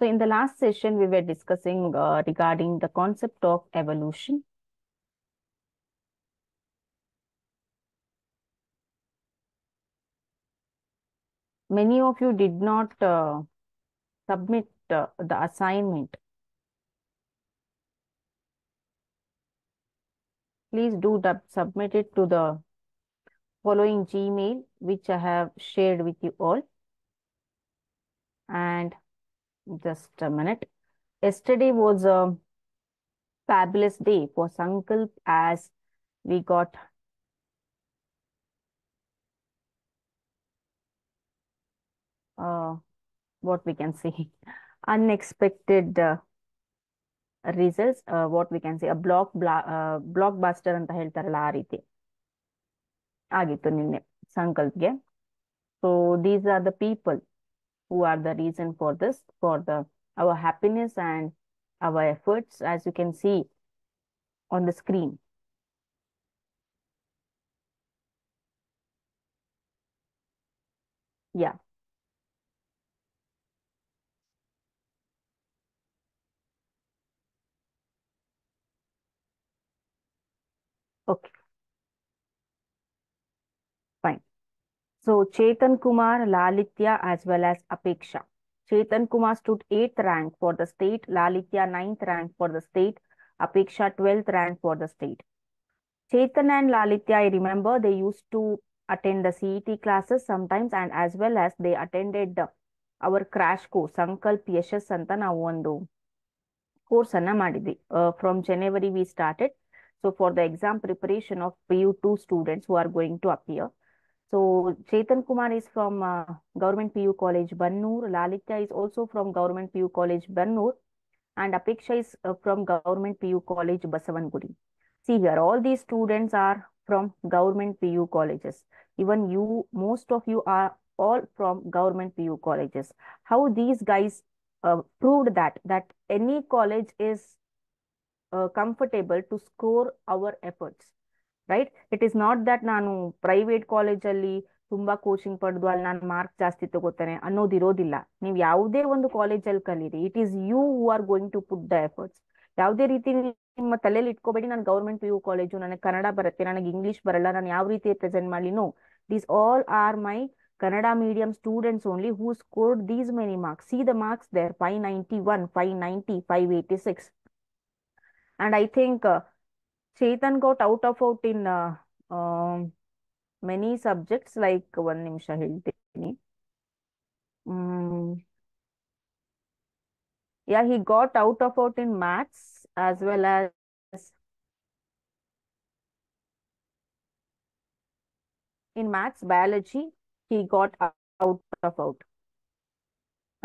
So in the last session, we were discussing uh, regarding the concept of evolution. Many of you did not uh, submit uh, the assignment. Please do submit it to the following Gmail, which I have shared with you all. And just a minute. Yesterday was a fabulous day for Sankalp as we got uh, what we can see unexpected uh, results uh, what we can see a block bla uh, blockbuster and the health ರೀತಿ ಆಗಿತ್ತು ನಿನ್ನೆ ಸಂಕಲ್ಪ್ಗೆ So these are the people who are the reason for this, for the our happiness and our efforts, as you can see on the screen. Yeah. Okay. So Chetan Kumar, Lalitya as well as Apeksha. Chetan Kumar stood 8th rank for the state, Lalitya 9th rank for the state, Apeksha 12th rank for the state. Chetan and Lalitya, I remember they used to attend the CET classes sometimes and as well as they attended our crash course, Sankalp Yashas ಅಂತ ನಾವು course, course uh, from January we started. So for the exam preparation of PU2 students who are going to appear. So Chetan Kumar is from uh, Government PU College Bannur. Lalitya is also from Government PU College Bannur. And Apeksha is uh, from Government PU College Basavangudi. See here, all these students are from Government PU colleges. Even you, most of you are all from Government PU colleges. How these guys uh, proved that, that any college is uh, comfortable to score our efforts right it is not that ನಾನು private ಕಾಲೇಜಲ್ಲಿ ತುಂಬಾ coaching ಪಡೆದು ಅಲ್ಲಿ ನಾನು mark ಜಾಸ್ತಿ ತಗೋತೇನೆ ಅನ್ನೋದಿರೋದಿಲ್ಲ ನೀವು ಯಾವುದೇ ಒಂದು ಕಾಲೇಜಲ್ಲಿ ಕಲೀರಿ it is you are going to put the efforts ಯಾವುದೇ ರೀತಿ ನಿಮ್ಮ ತಲೆಯಲ್ಲಿ ಇಟ್ಕೋಬೇಡಿ ನಾನು ಗೌರ್ಮೆಂಟ್ ಪಿ ಯು ಕಾಲೇಜು ನನಗೆ ಕನ್ನಡ ಬರುತ್ತೆ ನನಗೆ ಇಂಗ್ಲಿಷ್ ಬರಲ್ಲ ನಾನು ಯಾವ ರೀತಿ ಪ್ರೆಸೆಂಟ್ ಮಾಡಲಿ these all are my Kannada medium students only who scored these many marks see the marks there five ninety one five ninety five eighty six and I think Chetan got out of out in uh, um, many subjects like one ನಿಮಿಷ ಹೇಳ್ತೀನಿ Mm. Yeah, he got out of out in maths as well as in maths, biology, he got out of out.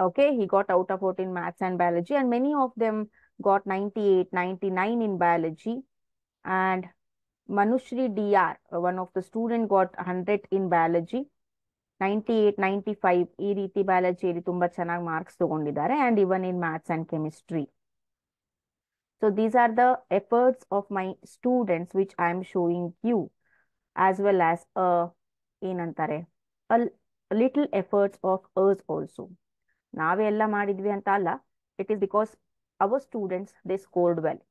Okay, he got out of out in maths and biology, and many of them got 98, 99 in biology, and Manushri DR, one of the student got hundred in biology ninety eight ninety five ಈ ರೀತಿ ಬಯಾಲಜಿಯಲ್ಲಿ ತುಂಬಾ ಚೆನ್ನಾಗಿ marks ತಗೊಂಡಿದ್ದಾರೆ and even in maths and chemistry so these are the efforts of my students which I am showing you as well as a ಏನಂತಾರೆ little efforts of ours also ನಾವೇ ಮಾಡಿದ್ವಿ ಅಂತ ಅಲ್ಲ it is because our students they scored well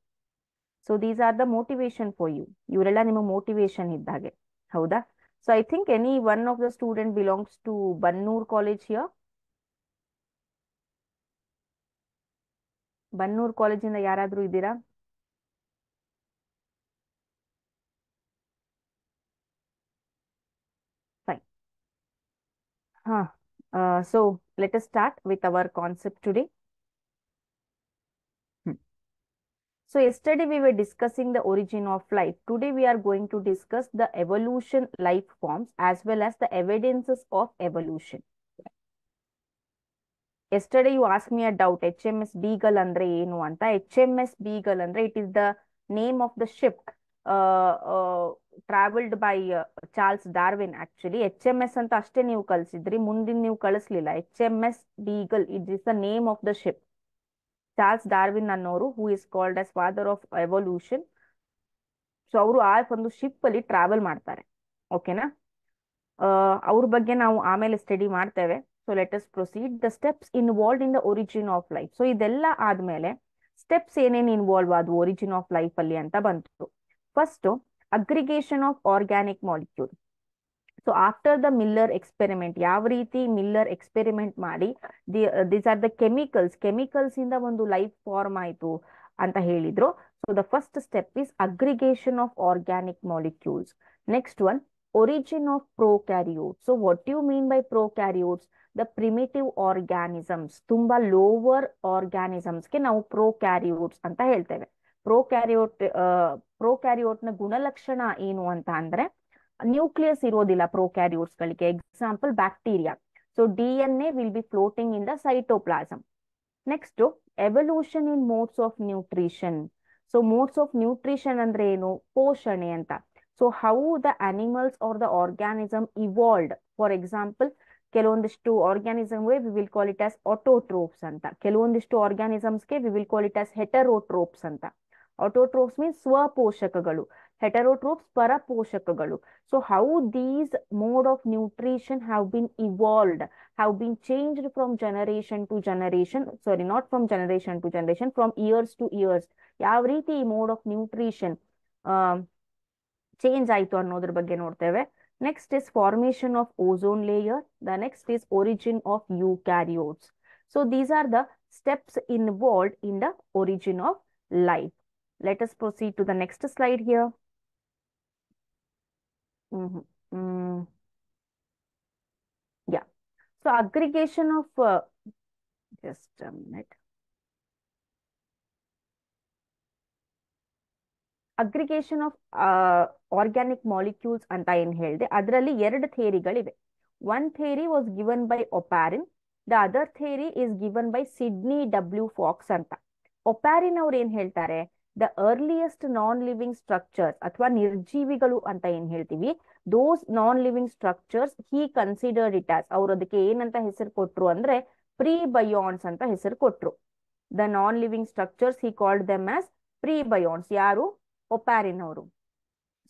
so these are the motivation for you ಇವರೆಲ್ಲ ನಿಮ್ಮ motivation ಇದ್ದಾಗೆ ಹೌದಾ so I think any one of the student belongs to Bannur college here Bannur ಕಾಲೇಜಿಂದ ಯಾರಾದರೂ ಇದ್ದೀರಾ ಫೈನ್ ಹಾ so let start with our concept today So yesterday we were discussing the origin of life. Today we are going to discuss the evolution life forms as well as the evidences of evolution. Yesterday you asked me a doubt HMS Beagle andre ಏನು ಅಂತ HMS Beagle andre it is the name of the ship uh, uh, uh Charles Darwin. Actually, HMS actually H M S mundin ಅಷ್ಟೇ ನೀವು ಕಲಿಸಿದ್ರಿ ಮುಂದಿನ ನೀವು ಕಳಿಸ್ಲಿಲ್ಲ H M the Beagle it Charles Darwin ಅನ್ನೋರು who is called as father of evolution so ಅವರು ಆ ಒಂದು ಶಿಪ್ ಅಲ್ಲಿ ಟ್ರಾವೆಲ್ ಮಾಡ್ತಾರೆ ಓಕೆನಾ ಅವ್ರ ಬಗ್ಗೆ ನಾವು ಆಮೇಲೆ ಸ್ಟಡಿ ಮಾಡ್ತೇವೆ so let's proceed the steps involve in the origin of life so ಇದೆಲ್ಲ ಆದ್ಮೇಲೆ ಸ್ಟೆಪ್ಸ್ ಏನೇನು ಇನ್ವಾಲ್ವ್ ಆದವು ಒರಿಜಿನ್ ಆಫ್ ಲೈಫ್ ಅಲ್ಲಿ ಅಂತ ಬಂತು first aggregation of organic molecule so after the Miller experiment ಯಾವ ರೀತಿ ಮಿಲ್ಲರ್ ಎಕ್ಸ್ಪೆರಿಮೆಂಟ್ ಮಾಡಿ ದಿ these are the chemicals chemicals ಇಂದ ಒಂದು ಲೈಫ್ ಫಾರ್ಮ್ ಆಯಿತು ಅಂತ ಹೇಳಿದ್ರು so the first step is aggregation of organic molecules next one origin of prokaryotes so what you mean by prokaryotes the primitive organisms ತುಂಬಾ lower ಆರ್ಗ್ಯಾನಿಸಮ್ಸ್ಗೆ ನಾವು prokaryotes ಅಂತ ಹೇಳ್ತೇವೆ ಪ್ರೊಕ್ಯಾರಿಯೋಟ್ ನ ಗುಣಲಕ್ಷಣ ಏನು ಅಂತ ಅಂದ್ರೆ ನ್ಯೂಕ್ಲಿಯಸ್ ಇರೋದಿಲ್ಲ ಪ್ರೊಕ್ಯಾರಿಯೋಟ್ಸ್ ಗಳಿಗೆ example bacteria so D N A will be floating in the cytoplasm next evolution in modes of nutrition so modes of nutrition ಅಂದ್ರೆ ಏನು ಪೋಷಣೆ ಅಂತ so how the animals are the organism evolved for example ಕೆಲವೊಂದಿಷ್ಟು organism we will call it as autotrophs ಅಂತ ಕೆಲವೊಂದಿಷ್ಟು ಆರ್ಗ್ಯಾನಿಸಮ್ಸ್ಗೆ we will call it as heterotrophs ಅಂತ autotrophs means ಸ್ವಪೋಷಕಗಳು heterotrophs paraposhakagalu so how these mode of nutrition have been evolved have been changed from generation to generation sorry not from generation to generation from years to years Yavriti mode of nutrition, of change change ಆಯಿತು ಅನ್ನೋದ್ರ ಬಗ್ಗೆ ನೋಡ್ತೇವೆ next is formation of ozone layer the next is origin of eukaryotes so steps involved in the origin of life. Let us proceed to the next slide here. hmm Mm, yeah. So aggregation of, uh, just aggregation of organic molecules ಅಂತ ಏನು ಹೇಳ್ದೆ ಅದರಲ್ಲಿ ಎರಡು ಥೇರಿಗಳಿವೆ one theory was given by Oparin the other theory is given by Sidney W Fox ಅಂತ Oparin ಅವ್ರು ಏನ್ ಹೇಳ್ತಾರೆ the earliest non living structures ಅಥವಾ ನಿರ್ಜೀವಿಗಳು ಅಂತ ಏನ್ ಹೇಳ್ತೀವಿ those non living structures he considered it as ಅವ್ರು ಅದಕ್ಕೆ ಏನಂತ ಹೆಸರು ಕೊಟ್ರು ಅಂದ್ರೆ ಬಯೋನ್ಸ್ ಅಂತ ಹೆಸರು ಕೊಟ್ರು the non living structures he called them as bions ಯಾರು ಒಪ್ಯಾರಿನ್ ಅವರು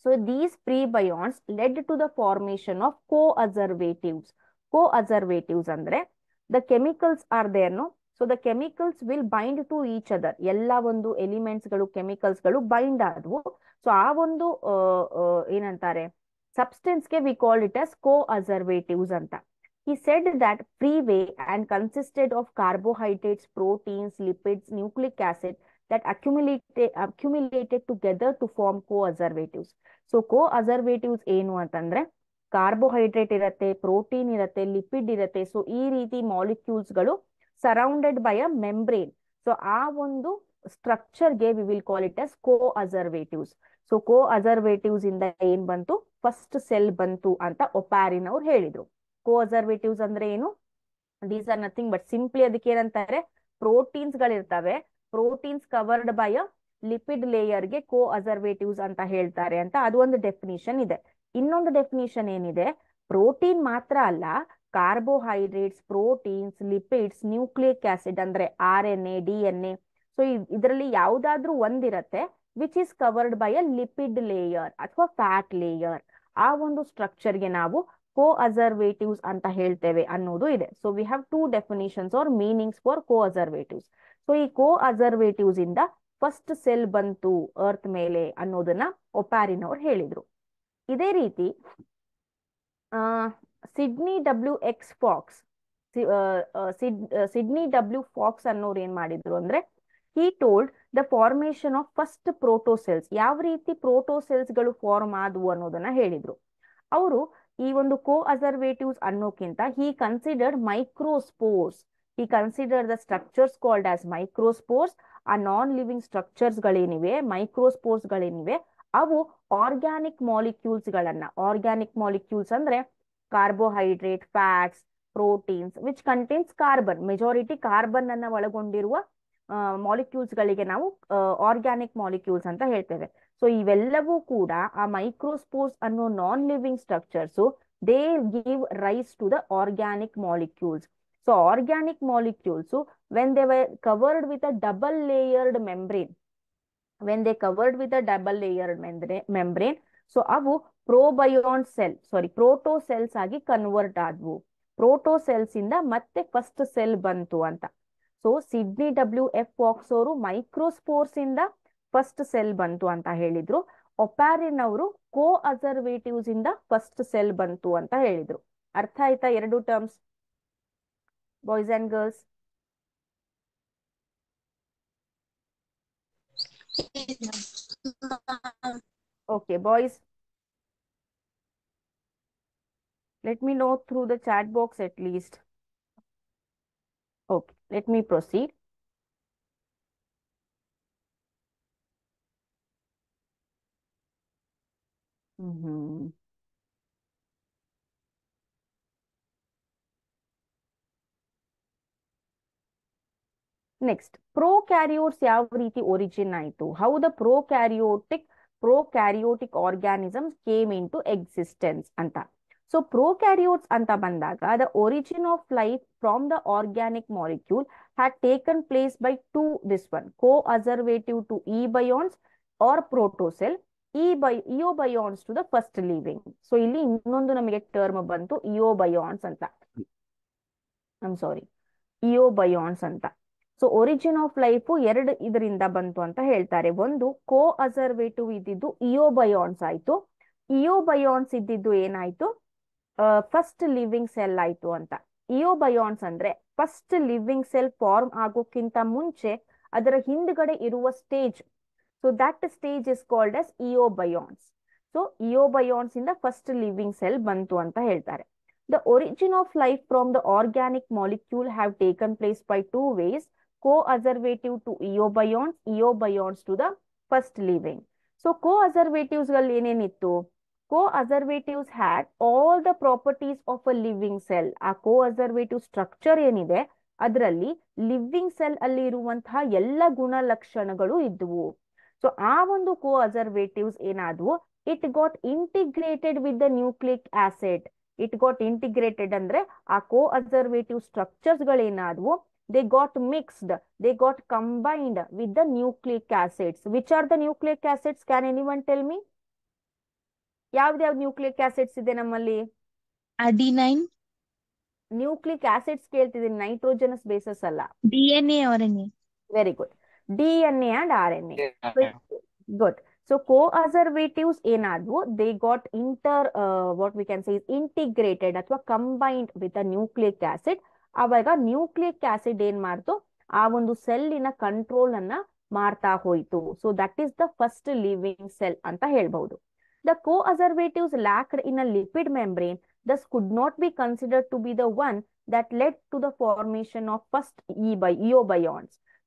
so these bions led to the formation of coacervatives coacervatives ಅಂದ್ರೆ the chemicals are there so the chemicals will bind to each other ಎಲ್ಲ ಒಂದು elements ಗಳು chemicals ಗಳು bind ಆದವು so ಆ ಒಂದು ಏನಂತಾರೆ ಸಬ್ಸ್ಟೆನ್ಸ್ಗೆ we call it as coacervatives ಅಂತ he said that free way and consisted of carbohydrates proteins lipids nucleic acid that accumulated accumulated together to form co ಅಸರ್ವೇಟಿವ್ಸ್ so coacervatives ಏನು ಅಂತಂದ್ರೆ carbohydrate ಇರತ್ತೆ protein ಇರತ್ತೆ lipid ಇರತ್ತೆ so ಈ ರೀತಿ ಮಾಲಿಕ್ಯೂಲ್ಸ್ಗಳು surrounded by a membrane so ಆ ಒಂದು ಸ್ಟ್ರಕ್ಚರ್ಗೆ we will call it as co ಅಸರ್ವೇಟಿವ್ಸ್ so coacervatives ಇಂದ ಏನ್ ಬಂತು ಫಸ್ಟ್ ಸೆಲ್ ಬಂತು ಅಂತ ಒಪಾರಿನ್ ಅವ್ರು ಹೇಳಿದ್ರು ಕೋ ಅಸರ್ವೇಟಿವ್ಸ್ ಅಂದ್ರೆ ಏನು these are nothing but simply ಅದಕ್ಕೆ ಏನಂತಾರೆ ಪ್ರೋಟೀನ್ಸ್ ಗಳಿರ್ತವೆ proteins covered by a lipid ಗೆ ಕೋ ಅಸರ್ವೇಟಿವ್ಸ್ ಅಂತ ಹೇಳ್ತಾರೆ ಅಂತ ಅದು ಒಂದು ಡೆಫಿನಿಷನ್ ಇದೆ ಇನ್ನೊಂದು ಡೆಫಿನಿಷನ್ ಏನಿದೆ ಪ್ರೋಟೀನ್ ಮಾತ್ರ ಅಲ್ಲ carbohydrates proteins lipids nucleic acid ಅಂದ್ರೆ R N A D N A so ಇದರಲ್ಲಿ ಯಾವ್ದಾದ್ರೂ ಒಂದಿರತ್ತೆ which is covered by a lipid layer ಅಥವಾ ಫ್ಯಾಟ್ ಲೇಯರ್ ಆ ಒಂದು ಸ್ಟ್ರಕ್ಚರ್ಗೆ ನಾವು ಕೋ ಅಸರ್ವೇಟಿವ್ಸ್ ಅಂತ ಹೇಳ್ತೇವೆ ಅನ್ನೋದು ಇದೆ so we have two definitions or meanings for co ಅಸರ್ವೇಟಿವ್ಸ್ so ಈ ಕೋ ಅಸರ್ವೇಟಿವ್ಸ್ ಇಂದ ಫಸ್ಟ್ ಸೆಲ್ ಬಂತು ಅರ್ತ್ ಮೇಲೆ ಅನ್ನೋದನ್ನ ಅವ್ರು ಹೇಳಿದ್ರು ಇದೇ ರೀತಿ Sidney W X Fox Sidney W Fox ಅನ್ನೋರು ಏನ್ ಮಾಡಿದ್ರು ಅಂದ್ರೆ he told the formation of first protocells ಯಾವ ರೀತಿ ಪ್ರೋಟೋಸೆಲ್ಸ್ ಗಳು ಫಾರ್ಮ್ ಆದವು ಅನ್ನೋದನ್ನ ಹೇಳಿದ್ರು ಅವರು ಈ ಒಂದು ಕೋ ಅಸರ್ವೇಟಿವ್ಸ್ ಅನ್ನೋಕ್ಕಿಂತ ಹಿ ಕನ್ಸಿಡರ್ಡ್ ಮೈಕ್ರೋಸ್ಪೋರ್ಸ್ ಈ consider the structures called as microspores ಆ ನಾನ್ ಲಿವಿಂಗ್ ಸ್ಟ್ರಕ್ಚರ್ಸ್ ಗಳೇನಿವೆ ಮೈಕ್ರೋಸ್ಪೋರ್ಸ್ ಗಳೇನಿವೆ ಅವು ಆರ್ಗ್ಯಾನಿಕ್ ಮಾಲಿಕ್ಯೂಲ್ಸ್ ಗಳನ್ನ ಆರ್ಗ್ಯಾನಿಕ್ ಮಾಲಿಕ್ಯೂಲ್ಸ್ ಅಂದ್ರೆ carbohydrate fats proteins which contains carbon majority carbon ಅನ್ನ ಒಳಗೊಂಡಿರುವ ಮಾಲಿಕ್ಯೂಲ್ಸ್ ಗಳಿಗೆ ನಾವು ಆರ್ಗ್ಯಾನಿಕ್ ಮಾಲಿಕ್ಯೂಲ್ಸ್ ಅಂತ ಹೇಳ್ತೇವೆ ಸೊ ಇವೆಲ್ಲವೂ ಕೂಡ ಆ ಮೈಕ್ರೋಸ್ಪೋರ್ಸ್ ಅನ್ನೋ non living structures they give rise to the organic molecules so organic molecules when they were covered with a double layered membrane when they covered with a double layered membrane so ಅವು probion cell sorry protocells ಆಗಿ convert ಆದ್ವು protocells ಇಂದ ಮತ್ತೆ first cell ಬಂತು ಅಂತ so Sidney W F Fox ಅವರು microspores ಇಂದ first cell ಬಂತು ಅಂತ ಹೇಳಿದ್ರು ಒಪ್ಯಾರಿನ್ ಅವರು ಕೋ ಅಸರ್ವೇಟಿವ್ಸ್ ಇಂದ ಫಸ್ಟ್ ಸೆಲ್ ಬಂತು ಅಂತ ಹೇಳಿದ್ರು ಅರ್ಥ ಆಯ್ತಾ ಎರಡು terms boys and girls okay boys Let me know through the chat box at least. Okay, let me proceed. Mm -hmm. Next, prokaryotes ಯಾವ origin ಆಯಿತು How the prokaryotic prokaryotic organisms came into existence Anta. So prokaryotes ಅಂತ ಬಂದಾಗ the origin of life from the organic molecule had taken place by two this one coacervate to eobions or protocell E by eobions to the first living so ಇಲ್ಲಿ ಇನ್ನೊಂದು ನಮಗೆ term ಬಂತು ಇಯೋ ಇಯೋಬಯೋನ್ಸ್ ಅಂತ I'm sorry ಇಯೋಬಯೋನ್ಸ್ ಅಂತ so origin of life ಎರಡು ಇದರಿಂದ ಬಂತು ಅಂತ ಹೇಳ್ತಾರೆ ಒಂದು ಕೋ ಅಸರ್ವೇಟಿವ್ ಇದ್ದಿದ್ದು ಇಯೋ ಇಯೋಬಯೋನ್ಸ್ ಆಯ್ತು ಇಯೋ ಇಯೋಬಯೋನ್ಸ್ ಇದ್ದಿದ್ದು ಏನಾಯ್ತು ಫಸ್ಟ್ ಲಿವಿಂಗ್ ಸೆಲ್ ಆಯ್ತು ಅಂತ ಇಯೋಬಯೋನ್ಸ್ ಅಂದ್ರೆ ಫಸ್ಟ್ ಲಿವಿಂಗ್ ಸೆಲ್ ಫಾರ್ಮ್ ಆಗೋಕ್ಕಿಂತ ಮುಂಚೆ ಅದರ ಹಿಂದ್ಗಡೆ ಇರುವ stage so that stage is called as eobions so eobions ಇಂದ ಫಸ್ಟ್ ಲಿವಿಂಗ್ ಸೆಲ್ ಬಂತು ಅಂತ ಹೇಳ್ತಾರೆ the origin of life from the organic molecule have taken place by two ways coacervate to eobions eobions to the first living so coacervates ಗಳು ಏನೇನಿತ್ತು coacervates had all the properties of a living cell ಆ coacervate structure ಏನಿದೆ ಅದರಲ್ಲಿ living cell ಅಲ್ಲಿ ಇರುವಂತಹ ಎಲ್ಲ ಗುಣಲಕ್ಷಣಗಳು ಇದ್ವು ಸೊ ಆ ಒಂದು ಕೋಅಸರ್ವೇಟಿವ್ಸ್ ಏನಾದ್ವು it got integrated with the nucleic acid it got integrated ಅಂದ್ರೆ ಆ ಕೋಅಸರ್ವೇಟಿವ್ ಸ್ಟ್ರಕ್ಚರ್ಸ್ ಗಳೇನಾದವು they got mixed they got combined with the nucleic acids which are the nucleic acids can any one tell me ಯಾವ್ದ್ಯಾವ್ nucleic acids ಇದೆ ನಮ್ಮಲ್ಲಿ adenine nucleic acids ಕೇಳ್ತಿದ್ದೀನಿ nitrogenous bases ಅಲ್ಲ DNA R N A very good DNA and R N A good so coacervates ಏನಾದ್ವು they got inter what we can say is integrated ಅಥವಾ combined with a acid ಅವಾಗ nucleic acid ಏನ್ ಮಾಡ್ತು ಆ ಒಂದು ಸೆಲ್ಲಿನ control ಅನ್ನ ಮಾಡ್ತಾ ಹೋಯ್ತು so that is the first living cell ಅಂತ ಹೇಳ್ಬಹುದು The co acervates lacked in a lipid membrane, thus could not be considered to be the one that led to the formation of first E by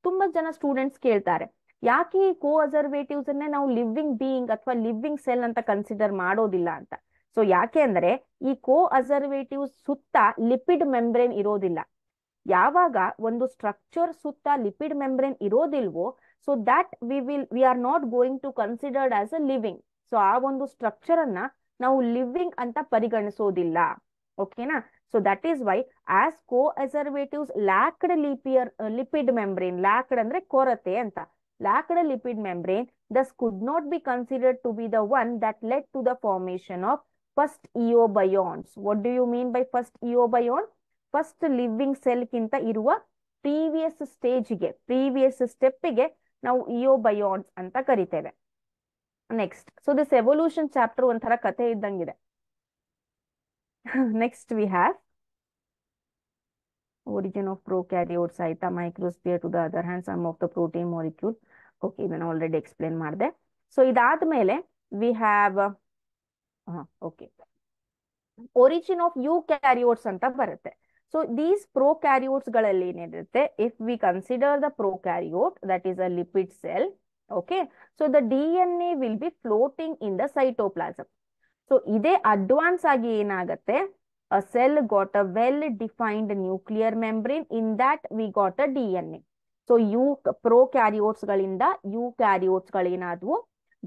ತುಂಬಾ ಜನ students ಕೇಳ್ತಾರೆ ಯಾಕೆ ಈ coacervates ಅನ್ನೇ ನಾವು living being ಅಥವಾ living cell ಅಂತ consider ಮಾಡೋದಿಲ್ಲ ಅಂತ ಸೊ ಯಾಕೆ ಅಂದ್ರೆ ಈ ಕೋ ಅಸರ್ವೇಟಿವ್ ಸುತ್ತ ಲಿಪಿಡ್ ಮೆಂಬ್ರೇನ್ ಇರೋದಿಲ್ಲ ಯಾವಾಗ ಒಂದು ಸ್ಟ್ರಕ್ಚರ್ ಸುತ್ತ ಲಿಪಿಡ್ ಮೆಂಬ್ರೇನ್ ಇರೋದಿಲ್ವೋ so that we will we are not going to considered as a living so ಆ ಒಂದು ಸ್ಟ್ರಕ್ಚರ್ ಅನ್ನ ನಾವು ಲಿವಿಂಗ್ ಅಂತ ಪರಿಗಣಿಸೋದಿಲ್ಲ ಓಕೆನಾ so that is why as coacervates lacked ಲಿಪಿಯರ್ ಲಿಪಿಡ್ ಮೆಂಬ್ರೇನ್ ಲ್ಯಾಕ್ಡ್ ಅಂದ್ರೆ ಕೊರತೆ ಅಂತ lacked lipid membrane thus could not be considered to be the one that let to the formation of first eobions what do you mean by first ಇಯೋ first living cell ಕಿಂತ ಇರುವ previous ಸ್ಟೇಜ್ಗೆ previous ಸ್ಟೆಪ್ಗೆ ನಾವು ಇಯೋ eobions ಅಂತ ಕರಿತೇವೆ next so this evolution chapter ಒಂಥರ ಕತೆ ಇದ್ದಂಗಿದೆ next we have origin of karyotes ಆಯ್ತಾ microsphere to the other hand some of the protein molecule okay ಇದನ್ನ ಆಲ್ರೆಡಿ ಎಕ್ಸ್ಪ್ಲೇನ್ ಮಾಡಿದೆ ಸೊ ಇದಾದ್ಮೇಲೆ we have okay origin of eukaryotes ಅಂತ ಬರುತ್ತೆ so these prokaryotes ಗಳಲ್ಲಿ ಏನಿರುತ್ತೆ if we consider the prokaryote that is a lipid cell okay so the DNA will be floating in the cytoplasm so ಇದೇ advance ಆಗಿ ಏನಾಗತ್ತೆ a cell got a well defined nuclear membrane in that we got a D N A so ಯು prokaryotes ಗಳಿಂದ eukaryotes ಗಳೇನಾದ್ವು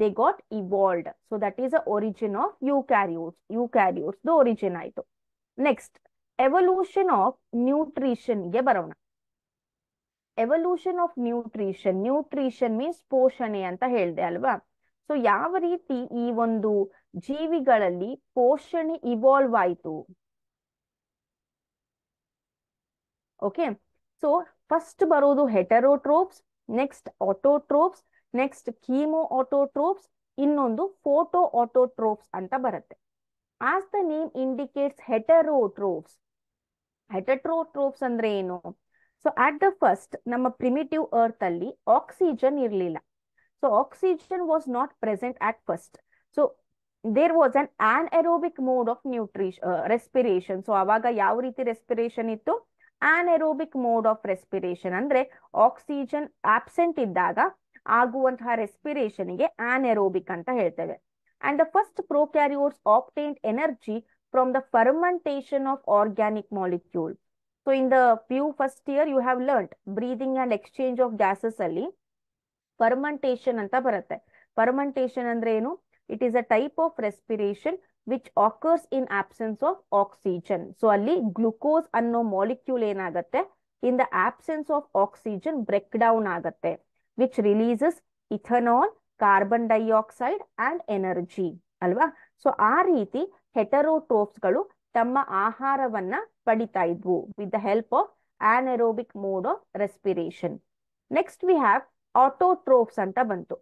they got evolved so that is a origin of eukaryotes eukaryotes origin ಆಯ್ತು next evolution of nutrition ಗೆ ಬರೋಣ evolution of nutrition nutrition means ಪೋಷಣೆ ಅಂತ ಹೇಳಿದೆ ಅಲ್ವಾ ಸೊ ಯಾವ ರೀತಿ ಈ ಒಂದು ಜೀವಿಗಳಲ್ಲಿ ಪೋಷಣೆ ಇವಾಲ್ವ್ ಆಯಿತು ಓಕೆ ಸೊ ಫಸ್ಟ್ ಬರೋದು heterotrophs next autotrophs next chemoautotrophs ಇನ್ನೊಂದು ಫೋಟೋ ಆಟೋಟ್ರೋಪ್ಸ್ ಅಂತ ಬರುತ್ತೆ as the name indicates heterotrophs heterotrophs ಅಂದ್ರೆ ಏನು ಸೊ ಅಟ್ ದ ಫಸ್ಟ್ ನಮ್ಮ ಪ್ರಿಮಿಟಿವ್ ಅರ್ತ್ ಅಲ್ಲಿ ಆಕ್ಸಿಜನ್ ಇರಲಿಲ್ಲ so oxygen was not present at first so there was an anaerobic mode of ನ್ಯೂಟ್ರಿಷ್ respiration so ಅವಾಗ ಯಾವ ರೀತಿ ರೆಸ್ಪಿರೇಷನ್ ಇತ್ತು anaerobic mode of respiration ಅಂದ್ರೆ ಆಕ್ಸಿಜನ್ ಆಬ್ಸೆಂಟ್ ಇದ್ದಾಗ ಆಗುವಂತಹ ರೆಸ್ಪಿರೇಷನ್ ಗೆ ಆನ್ ಎರೋಬಿಕ್ ಅಂತ ಹೇಳ್ತೇವೆ ಅಂಡ್ ದ ಫಸ್ಟ್ ಕ್ಯಾರಿಯೋರ್ಸ್ obtained energy from the fermentation of organic molecule so in the P first year you have learned breathing and exchange of gases ಅಲ್ಲಿ fermentation ಅಂತ ಬರುತ್ತೆ fermentation ಅಂದ್ರೆ ಏನು it is a type of respiration which occurs in absence of oxygen so ಅಲ್ಲಿ glucose ಅನ್ನೋ molecule ಏನಾಗುತ್ತೆ in the absence of oxygen break down ಆಗುತ್ತೆ which releases ethanol carbon dioxide and energy ಅಲ್ವಾ so ಆ ರೀತಿ ಹೆಟರೋಟೋಪ್ಸ್ಗಳು ಗಳು ತಮ್ಮ ಆಹಾರವನ್ನ ಪಡಿತಾ ಇದ್ವು with the help of anaerobic mode of respiration next we have autotrophs ಅಂತ ಬಂತು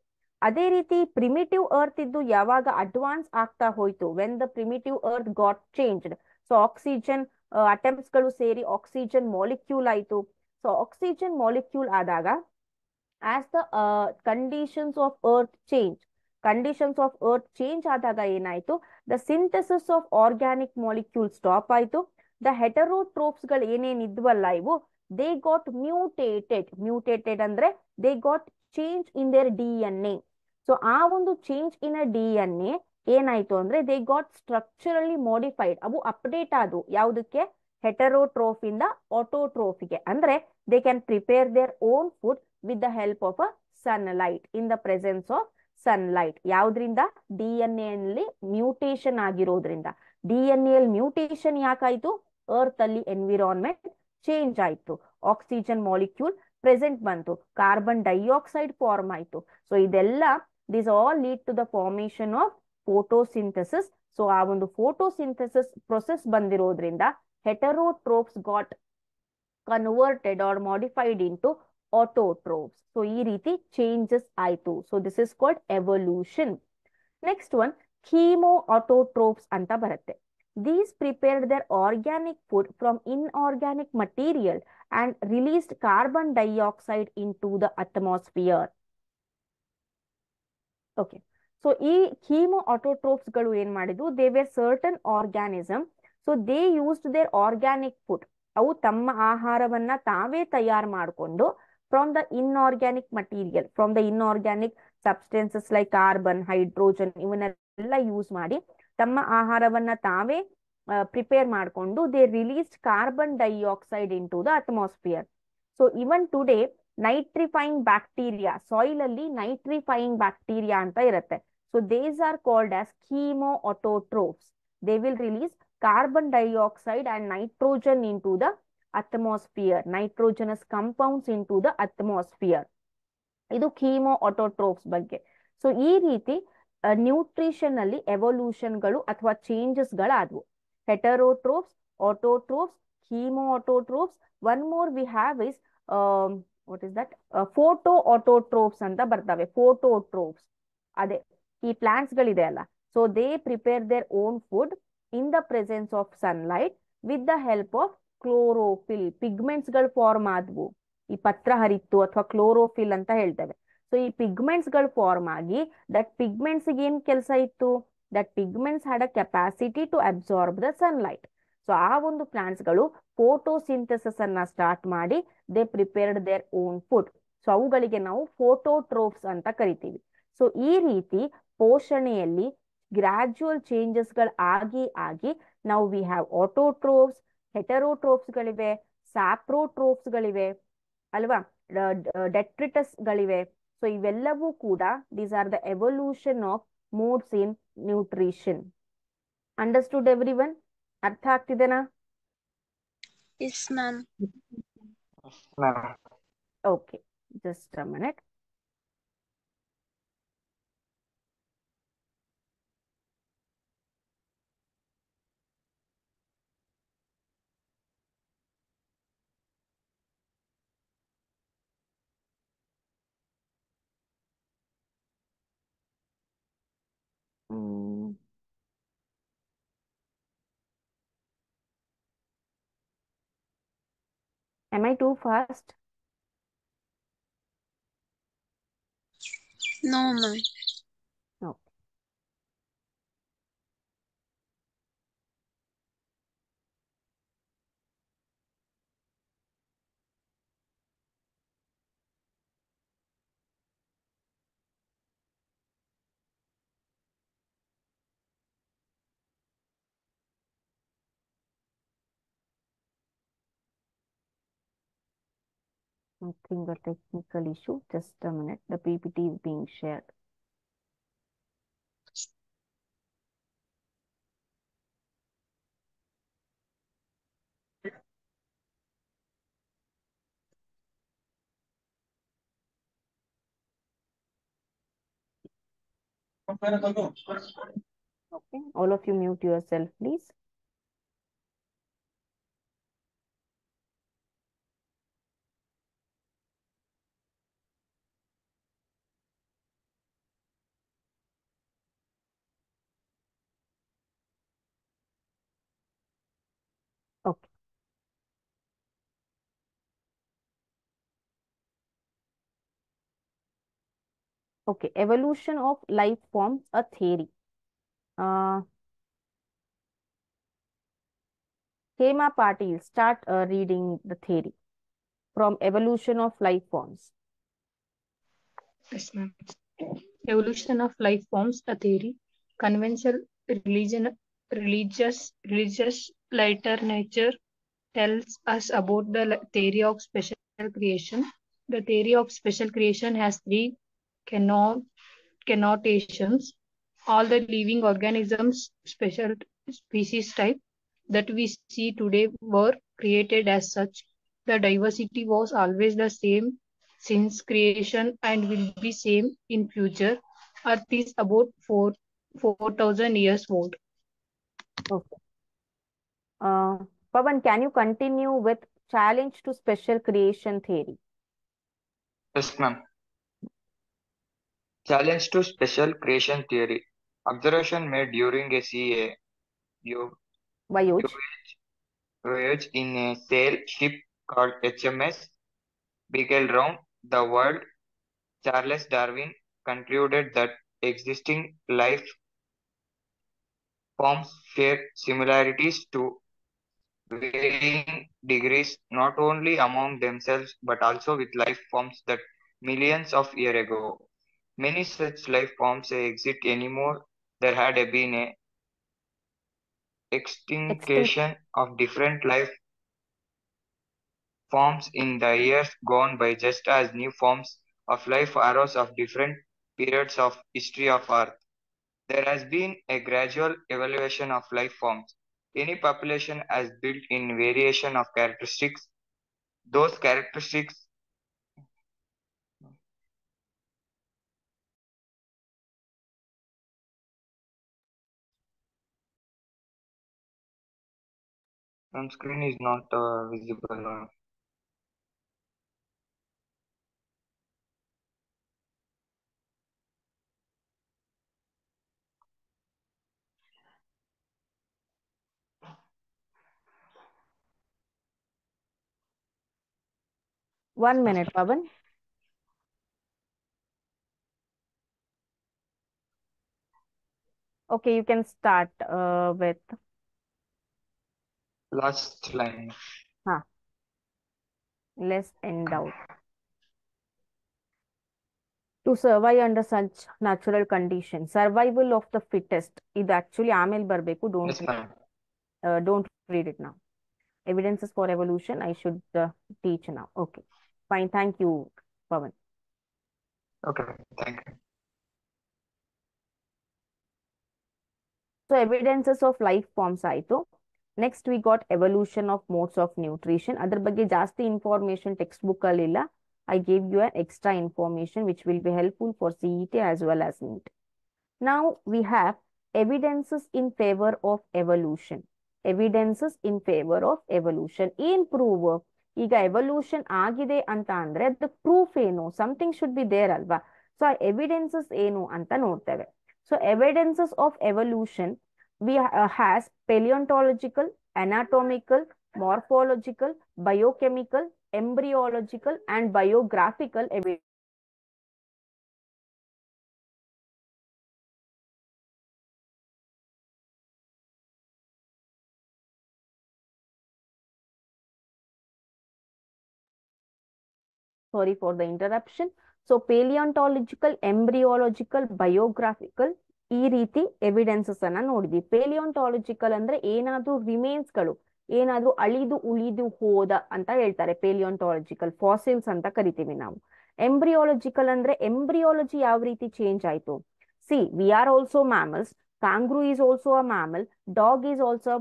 ಅದೇ ರೀತಿ ಪ್ರಿಮಿಟಿವ್ ಅರ್ತ್ ಇದ್ದು ಯಾವಾಗ ಅಡ್ವಾನ್ಸ್ ಆಗ್ತಾ ಹೋಯ್ತು when the primitive earth got change so oxygen atoms ಗಳು ಸೇರಿ ಆಕ್ಸಿಜನ್ ಮಾಲಿಕ್ಯೂಲ್ ಆಯ್ತು ಸೊ ಆಕ್ಸಿಜನ್ ಮಾಲಿಕ್ಯೂಲ್ ಆದಾಗ as the conditions of earth change conditions of earth change ಆದಾಗ ಏನಾಯ್ತು the synthesis of organic molecule stop ಆಯಿತು the ಹೆಟರೋಟ್ರೋಪ್ಸ್ಗಳು ಏನೇನಿದ್ವಲ್ಲ ಇವು ದೇ ಗಾಟ್ ಮ್ಯೂಟೇಟೆಡ್ ಮ್ಯೂಟೇಟೆಡ್ ಅಂದ್ರೆ they got change in their D N A so ಆ ಒಂದು change in a D N A ಏನಾಯ್ತು ಅಂದ್ರೆ ದೇ ಗಾಟ್ ಸ್ಟ್ರಕ್ಚರಲಿ ಮಾಡಿಫೈಡ್ ಅವು ಅಪ್ಡೇಟ್ ಆದವು ಯಾವುದಕ್ಕೆ ಹೆಟರೋಟ್ರೋಫ್ ಇಂದ ಆಟೋಟ್ರೋಫಿಗೆ ಅಂದ್ರೆ they can prepare their own food with the help of a sunlight in the presence of sunlight ಯಾವ್ದ್ರಿಂದ ಡಿ ಎನ್ ಎಲ್ಲಿ ಮ್ಯೂಟೇಶನ್ ಆಗಿರೋದ್ರಿಂದ ಡಿ ಎನ್ ಎಲ್ ಮ್ಯೂಟೇಶನ್ ಯಾಕಾಯ್ತು ಅರ್ತ್ ಅಲ್ಲಿ ಎನ್ವಿರಾನ್ಮೆಂಟ್ ಚೇಂಜ್ ಆಯ್ತು ಆಕ್ಸಿಜನ್ ಮಾಲಿಕ್ಯೂಲ್ ಪ್ರೆಸೆಂಟ್ ಬಂತು ಕಾರ್ಬನ್ ಡೈಆಕ್ಸೈಡ್ ಫಾರ್ಮ್ ಆಯ್ತು so ಇದೆಲ್ಲ this all lead to the formation of photosynthesis so ಆ ಒಂದು ಫೋಟೋಸಿಂಥಸಿಸ್ ಪ್ರೊಸೆಸ್ ಬಂದಿರೋದ್ರಿಂದ ಹೆಟರೋಟ್ರೋಪ್ಸ್ got converted or modified into autotrophs so ಈ ರೀತಿ ಚೇಂಜಸ್ ಆಯಿತು so this is called evolution next one chemoautotrophs ಅಂತ ಬರುತ್ತೆ these prepared their organic food from inorganic material and released carbon dioxide into the atmosphere okay so ಈ chemoautotrophs ಗಳು ಏನ್ ಮಾಡಿದ್ವು they were certain organism so they used their organic food ಅವು ತಮ್ಮ ಆಹಾರವನ್ನ ತಾವೇ ತಯಾರು ಮಾಡಿಕೊಂಡು from the inorganic material from the inorganic substances like carbon hydrogen ಇವನ್ನೆಲ್ಲ ಯೂಸ್ ಮಾಡಿ ತಮ್ಮ ಆಹಾರವನ್ನ ತಾವೇ ಪ್ರಿಪೇರ್ ಮಾಡಿಕೊಂಡು they released carbon dioxide into the atmosphere so even today nitrifying bacteria soil ಅಲ್ಲಿ ನೈಟ್ರಿಫೈಯಿಂಗ್ ಬ್ಯಾಕ್ಟೀರಿಯಾ ಅಂತ ಇರುತ್ತೆ so these are called as chemo they will release carbon dioxide and nitrogen into the nitrogenous compounds into the atmosphere. ಇದು chemoautotrophs ಬಗ್ಗೆ ಸೊ ಈ ರೀತಿ nutrition ಅಲ್ಲಿ ಎವಲ್ಯೂಷನ್ಗಳು ಅಥವಾ ಚೇಂಜಸ್ಗಳಾದವು ಹೆಟರೋಟ್ರೋಪ್ಸ್ autotrophs chemoautotrophs one more we have is what is that photoautotrophs ಅಂತ ಬರ್ತವೆ ಫೋಟೋಟ್ರೋಪ್ಸ್ ಅದೇ ಈ ಪ್ಲಾಂಟ್ಸ್ ಗಳಿದೆ ಅಲ್ಲ so they prepare their own food in the presence of sunlight with the help of chlorophyll pigments ಗಳು ಫಾರ್ಮ್ ಆದವು ಈ ಪತ್ರ ಹರಿತ್ತು ಅಥವಾ ಕ್ಲೋರೋಫಿಲ್ ಅಂತ ಹೇಳ್ತೇವೆ ಸೊ ಈ ಪಿಗ್ಮೆಂಟ್ಸ್ ಗಳು ಫಾರ್ಮ್ ಆಗಿ ದಟ್ ಪಿಗ್ಮೆಂಟ್ಸ್ ಏನ್ ಕೆಲಸ ಇತ್ತು that pigments had a capacity to absorb the sunlight so ಆ ಒಂದು ಪ್ಲಾಂಟ್ಸ್ ಗಳು ಸಿಂಥೆಸಿಸ್ ಅನ್ನ ಸ್ಟಾರ್ಟ್ ಮಾಡಿ they prepared their own food so ಅವುಗಳಿಗೆ ನಾವು ಫೋಟೋಟ್ರೋಫ್ಸ್ ಅಂತ ಕರಿತೀವಿ ಸೊ ಈ ರೀತಿ ಪೋಷಣೆಯಲ್ಲಿ ಗ್ರಾಜುವಲ್ ಚೇಂಜಸ್ ಗಳು ಆಗಿ ಆಗಿ ನಾವು ವಿ ಹ್ಯಾವ್ ಆಟೋಟ್ರೋಫ್ಸ್ ಹೆಟರೋಟ್ರೋಪ್ಸ್ ಗಳಿವೆ ಗಳಿವೆ ಅಲ್ವಾ ಡೆಟ್ರಿಟಸ್ ಗಳಿವೆ ಸೊ ಇವೆಲ್ಲವೂ ಕೂಡ these are the evolution of modes in nutrition understood every one ಅರ್ಥ ಆಗ್ತಿದೆನಾ okay just a minute Mm. am I too fast? No, ma'am. Something a technical issue. Just a minute. The PPT is being shared. Okay, all of you mute yourself, please. Okay, evolution of life forms a theory. Uh, party. start uh, reading the theory from evolution of life forms. Yes, ma'am. Evolution of life forms, a theory, conventional religion, religious, religious lighter nature tells us about the theory of special creation. The theory of special creation has three cannot, connotations, all the living organisms, special species type that we see today were created as such. The diversity was always the same since creation and will be same in future. Earth is about 4,000 years old. Okay. Uh, Pavan, can you continue with challenge to special creation theory? Yes, ma'am. Challenge to special creation theory. Observation made during a CA voyage, voyage in a sail ship called HMS Beagle round the world. Charles Darwin concluded that existing life forms share similarities to varying degrees not only among themselves but also with life forms that millions of years ago many such life forms exist anymore. There had been a extinction of different life forms in the years gone by, just as new forms of life arose of different periods of history of Earth. There has been a gradual evolution of life forms. Any population has built in variation of characteristics. Those characteristics From screen is not uh, visible. One minute, Pavan. Okay, you can start uh, with Last line. Huh. Let's end out. To survive under such natural conditions, survival of the fittest. is actually Amel Barbeku. Don't yes, read, uh, don't read it now. Evidences for evolution. I should uh, teach now. Okay, fine. Thank you, Pavan. Okay, thank you. So evidences of life forms ಆಯ್ತು next we got evolution of modes of nutrition ಅದ್ರ ಬಗ್ಗೆ ಜಾಸ್ತಿ information text book ಅಲ್ಲಿ ಇಲ್ಲ I gave you an extra information which will be helpful for C as well as NEET ನಾವು we have evidences in favour of evolution evidences in favour of evolution ಏನ್ prove ಈಗ evolution ಆಗಿದೆ ಅಂತ ಅಂದ್ರೆ ಅದ್ proof ಏನು something should be there ಅಲ್ವಾ so ಆ ಎವಿಡೆನ್ಸಸ್ ಏನು ಅಂತ ನೋಡ್ತೇವೆ so evidences of evolution we uh, has paleontological, anatomical, morphological, biochemical, embryological and biographical evidence. Sorry for the interruption. So, paleontological, embryological, biographical, ಈ ರೀತಿ ಎವಿಡೆನ್ಸಸ್ ಅನ್ನ ನೋಡಿದ್ವಿ ಪೇಲಿಯೋಂಟಾಲಜಿಕಲ್ ಅಂದ್ರೆ ಏನಾದ್ರೂ ರಿಮೇನ್ಸ್ ಗಳು ಏನಾದ್ರೂ ಅಳಿದು ಉಳಿದು ಹೋದ ಅಂತ ಹೇಳ್ತಾರೆ ಪೇಲಿಯೋಂಟಾಲಜಿಕಲ್ ಫಾಸಿಲ್ಸ್ ಅಂತ ಕರಿತೀವಿ ನಾವು ಎಂಬ್ರಿಯೋಲಜಿಕಲ್ ಅಂದ್ರೆ ಎಂಬ್ರಿಯೋಲಜಿ ಯಾವ ರೀತಿ ಚೇಂಜ್ ಆಯ್ತು see we are also mammals kangaroo is also a mammal dog is also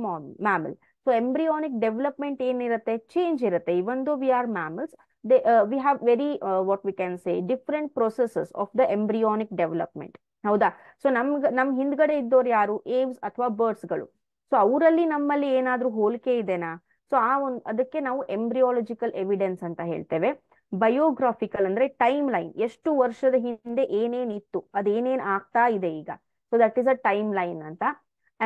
mammal so embryonic development ಏನಿರುತ್ತೆ ಚೇಂಜ್ ಇರುತ್ತೆ even though we are mammals they we have very what we can say different processes of the embryonic development ಹೌದಾ so ನಮ್ಗ ನಮ್ ಹಿಂದ್ಗಡೆ ಇದ್ದವ್ರು ಯಾರು Aves ಅಥವಾ birds ಗಳು ಸೊ ಅವರಲ್ಲಿ ನಮ್ಮಲ್ಲಿ ಏನಾದ್ರೂ ಹೋಲಿಕೆ ಇದೆನಾ ಸೊ ಆ ಒಂದು ಅದಕ್ಕೆ ನಾವು ಎಂಬ್ರಿಯಾಲಜಿಕಲ್ ಎವಿಡೆನ್ಸ್ ಅಂತ ಹೇಳ್ತೇವೆ ಬಯೋಗ್ರಾಫಿಕಲ್ ಅಂದ್ರೆ ಟೈಮ್ ಲೈನ್ ಎಷ್ಟು ವರ್ಷದ ಹಿಂದೆ ಏನೇನ್ ಇತ್ತು ಅದೇನೇನ್ ಆಗ್ತಾ ಇದೆ ಈಗ so that is a time line ಅಂತ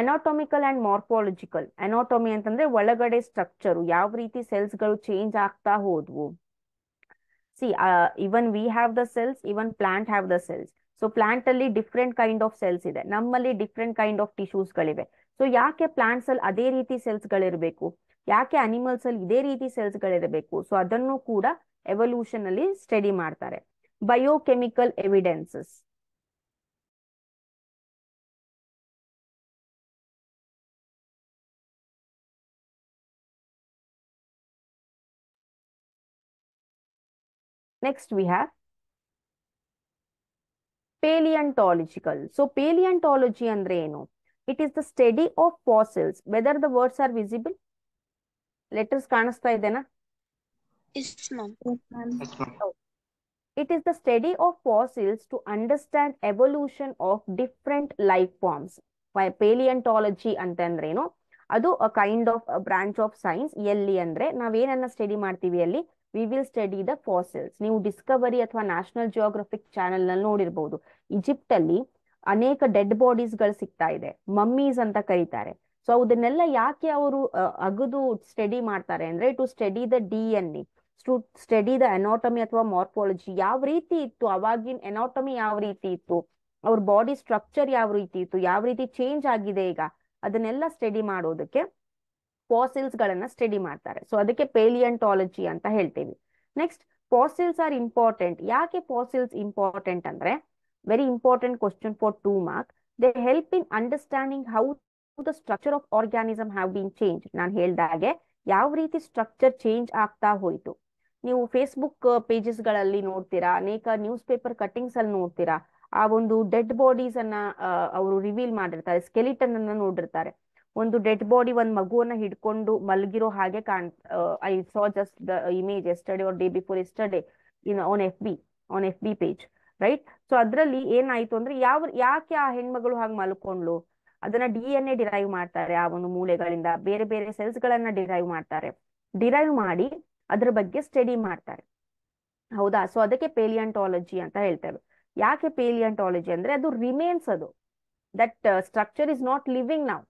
ಅನಾಟಮಿಕಲ್ ಅಂಡ್ ಮಾರ್ಫಾಲಜಿಕಲ್ ಅನಾಟಮಿ ಅಂತಂದ್ರೆ ಒಳಗಡೆ ಸ್ಟ್ರಕ್ಚರ್ ಯಾವ ರೀತಿ ಸೆಲ್ಸ್ ಗಳು ಚೇಂಜ್ ಆಗ್ತಾ ಹೋದ್ವು see even we have the cells even plant have the cells so plant ಅಲ್ಲಿ ಡಿಫ್ರೆಂಟ್ ಕೈಂಡ್ ಆಫ್ ಸೆಲ್ಸ್ ಇದೆ ನಮ್ಮಲ್ಲಿ ಡಿಫ್ರೆಂಟ್ ಕೈಂಡ್ ಆಫ್ ಟಿಶ್ಯೂಸ್ ಗಳಿವೆ ಸೊ ಯಾಕೆ ಪ್ಲಾಂಟ್ಸ್ ಅಲ್ಲಿ ಅದೇ ರೀತಿ ಸೆಲ್ಸ್ ಗಳಿರಬೇಕು ಯಾಕೆ ಅನಿಮಲ್ಸ್ ಅಲ್ಲಿ ಇದೇ ರೀತಿ ಸೆಲ್ಸ್ ಗಳಿರಬೇಕು ಸೊ ಅದನ್ನು ಕೂಡ ಎವಲ್ಯೂಷನ್ ಅಲ್ಲಿ ಸ್ಟಡಿ ಮಾಡ್ತಾರೆ biochemical evidences next we have paleontological so paleontology ಅಂದ್ರೆ ಏನು it is the study of fossils whether the words are visible letters ಕಾಣಿಸ್ತಾ ಇದೆನಾ it is the study of fossils to understand evolution of different life forms paleontology ಅಂದ್ರೆ ಏನು ಅದು a kind of branch of science ಎಲ್ಲಿ ಅಂದ್ರೆ ನಾವೇನನ್ನ study ಮಾಡ್ತೀವಿ ಅಲ್ಲಿ we will study the fossils ನೀವು ಡಿಸ್ಕವರಿ ಅಥವಾ ನ್ಯಾಷನಲ್ ಜಿಯೋಗ್ರಫಿಕ್ ಚಾನೆಲ್ ನಲ್ಲಿ ನೋಡಿರಬಹುದು ಈಜಿಪ್ಟ್ ಅಲ್ಲಿ ಅನೇಕ ಡೆಡ್ ಬಾಡೀಸ್ ಗಳು ಸಿಗ್ತಾ ಇದೆ ಮಮ್ಮೀಸ್ ಅಂತ ಕರೀತಾರೆ ಸೊ ಅದನ್ನೆಲ್ಲ ಯಾಕೆ ಅವರು ಅಗದು ಸ್ಟಡಿ ಮಾಡ್ತಾರೆ ಅಂದ್ರೆ to study the D N A study the anatomy ಅಥವಾ ಮಾರ್ಫಾಲಜಿ ಯಾವ ರೀತಿ ಇತ್ತು ಅವಾಗಿನ ಎನಾಟಮಿ ಯಾವ ರೀತಿ ಇತ್ತು ಅವ್ರ ಬಾಡಿ ಸ್ಟ್ರಕ್ಚರ್ ಯಾವ ರೀತಿ ಇತ್ತು ಯಾವ ರೀತಿ ಚೇಂಜ್ ಆಗಿದೆ ಈಗ ಅದನ್ನೆಲ್ಲ ಸ್ಟಡಿ ಮಾಡೋದಕ್ಕೆ ಫಾಸಿಲ್ಸ್ ಗಳನ್ನ ಸ್ಟಡಿ ಮಾಡ್ತಾರೆ ಸೊ ಅದಕ್ಕೆ ಪೇಲಿಯಂಟಾಲಜಿ ಅಂತ ಹೇಳ್ತೀವಿ ನೆಕ್ಸ್ಟ್ ಫಾಸಿಲ್ಸ್ ಆರ್ ಇಂಪಾರ್ಟೆಂಟ್ ಯಾಕೆ ಫಾಸಿಲ್ಸ್ ಇಂಪಾರ್ಟೆಂಟ್ ಅಂದ್ರೆ very important question for 2 mark. They help in understanding how the structure of organism have been changed. ನಾನು ಹೇಳ್ದಾಗೆ ಯಾವ ರೀತಿ ಸ್ಟ್ರಕ್ಚರ್ ಚೇಂಜ್ ಆಗ್ತಾ ಹೋಯ್ತು ನೀವು ಫೇಸ್ಬುಕ್ uh, ಗಳಲ್ಲಿ ನೋಡ್ತೀರಾ ಅನೇಕ ನ್ಯೂಸ್ ಪೇಪರ್ ಕಟಿಂಗ್ಸ್ ಅಲ್ಲಿ ನೋಡ್ತೀರಾ ಆ ಒಂದು ಡೆಡ್ ಬಾಡೀಸ್ ಅನ್ನ ಅವರು ರಿವೀಲ್ ಮಾಡಿರ್ತಾರೆ ಸ್ಕೆಲಿಟನ್ ಅನ್ನ ನೋಡಿರ್ತಾರೆ ಒಂದು ಡೆಡ್ ಬಾಡಿ ಒಂದು ಮಗುವನ್ನ ಹಿಡ್ಕೊಂಡು ಮಲಗಿರೋ ಹಾಗೆ ಕಾಣ್ I saw just the image yesterday or day before yesterday in on F B on F B page right so ಅದ್ರಲ್ಲಿ ಏನಾಯ್ತು ಅಂದ್ರೆ ಯಾವ ಯಾಕೆ ಆ ಹೆಣ್ಮಗಳು ಹಾಗೆ ಮಲ್ಕೊಂಡ್ಲು ಅದನ್ನ ಡಿ ಎನ್ ಎ ಡಿರೈವ್ ಮಾಡ್ತಾರೆ ಆ ಒಂದು ಮೂಲೆಗಳಿಂದ ಬೇರೆ ಬೇರೆ ಸೆಲ್ಸ್ ಗಳನ್ನ ಡಿರೈವ್ ಮಾಡ್ತಾರೆ ಡಿರೈವ್ ಮಾಡಿ ಅದ್ರ ಬಗ್ಗೆ ಸ್ಟಡಿ ಮಾಡ್ತಾರೆ ಹೌದಾ ಸೊ ಅದಕ್ಕೆ ಪೇಲಿಯಂಟಾಲಜಿ ಅಂತ ಹೇಳ್ತೇವೆ ಯಾಕೆ ಪೇಲಿಯಂಟಾಲಜಿ ಅಂದ್ರೆ ಅದು ರಿಮೇನ್ಸ್ ಅದು that structure is not living ನಾವು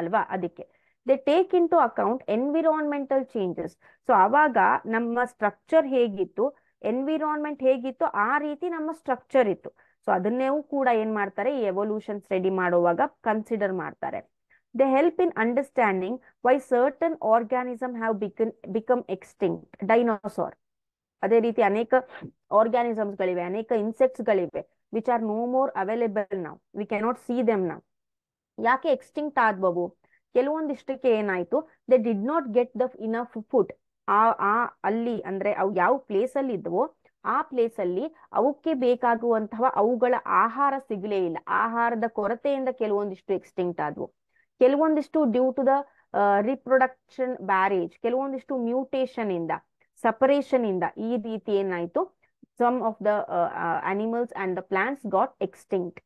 ಅಲ್ವಾ ಅದಕ್ಕೆ they take in to account environmental changes so ಅವಾಗ ನಮ್ಮ ಸ್ಟ್ರಕ್ಚರ್ ಹೇಗಿತ್ತು ಎನ್ವಿರಾನ್ಮೆಂಟ್ ಹೇಗಿತ್ತು ಆ ರೀತಿ ನಮ್ಮ ಸ್ಟ್ರಕ್ಚರ್ ಇತ್ತು ಸೊ ಅದನ್ನೇ ಕೂಡ ಏನ್ ಮಾಡ್ತಾರೆ ಈ ರೆಡಿ ಸ್ಟಡಿ ಮಾಡುವಾಗ ಕನ್ಸಿಡರ್ ಮಾಡ್ತಾರೆ they help in understanding why certain organism have become become extinct dinosaur ಅದೇ ರೀತಿ ಅನೇಕ ಆರ್ಗ್ಯಾನಿಸಮ್ಸ್ ಗಳಿವೆ ಅನೇಕ ಇನ್ಸೆಕ್ಟ್ಸ್ ಗಳಿವೆ which are no more available ನಾವು ವಿ ಕ್ಯಾನಾಟ್ ಸಿ ದೆಮ್ ನಾವು ಯಾಕೆ ಎಕ್ಸ್ಟಿಂಕ್ಟ್ ಆದ್ಬವು ಕೆಲವೊಂದಿಷ್ಟಕ್ಕೆ ಏನಾಯ್ತು they did not get the enough food ಆ ಆ ಅಲ್ಲಿ ಅಂದ್ರೆ ಅವು ಯಾವ ಪ್ಲೇಸ್ ಅಲ್ಲಿ ಇದ್ವೋ ಆ ಪ್ಲೇಸ್ ಅಲ್ಲಿ ಅವಕ್ಕೆ ಬೇಕಾಗುವಂತಹ ಅವುಗಳ ಆಹಾರ ಸಿಗಲೇ ಇಲ್ಲ ಆಹಾರದ ಕೊರತೆಯಿಂದ ಕೆಲವೊಂದಿಷ್ಟು ಎಕ್ಸ್ಟಿಂಕ್ಟ್ ಆದ್ವು ಕೆಲವೊಂದಿಷ್ಟು due to the reproduction barrage ಕೆಲವೊಂದಿಷ್ಟು ಮ್ಯೂಟೇಶನ್ ಇಂದ ಸಪರೇಷನ್ ಇಂದ ಈ ರೀತಿ ಏನಾಯ್ತು some of the animals and the plants got extinct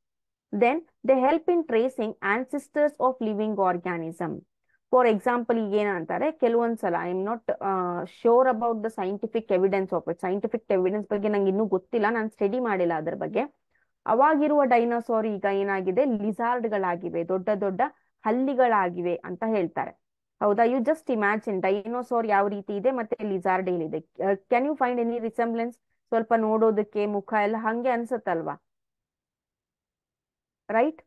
then they help in tracing ancestors of living organism for example ಈಗ ಏನಂತಾರೆ ಕೆಲವೊಂದ್ಸಲ I am not sure about the scientific evidence of it scientific evidence ಬಗ್ಗೆ ನಂಗೆ ಇನ್ನೂ ಗೊತ್ತಿಲ್ಲ ನಾನು study ಮಾಡಿಲ್ಲ ಅದ್ರ ಬಗ್ಗೆ ಅವಾಗಿರುವ ಡೈನೋಸಾರ್ ಈಗ ಏನಾಗಿದೆ ಗಳಾಗಿವೆ ದೊಡ್ಡ ದೊಡ್ಡ ಹಲ್ಲಿಗಳಾಗಿವೆ ಅಂತ ಹೇಳ್ತಾರೆ ಹೌದಾ ಯು ಜಸ್ಟ್ ಇಮ್ಯಾಜಿನ್ ಡೈನೋಸಾರ್ ಯಾವ ರೀತಿ ಇದೆ ಮತ್ತೆ ಲಿಸಾರ್ಡ್ ಏನಿದೆ can you find any resemblance ಸ್ವಲ್ಪ ನೋಡೋದಕ್ಕೆ ಮುಖ ಎಲ್ಲ ಹಂಗೆ ಅನ್ಸುತ್ತಲ್ವಾ ರೈಟ್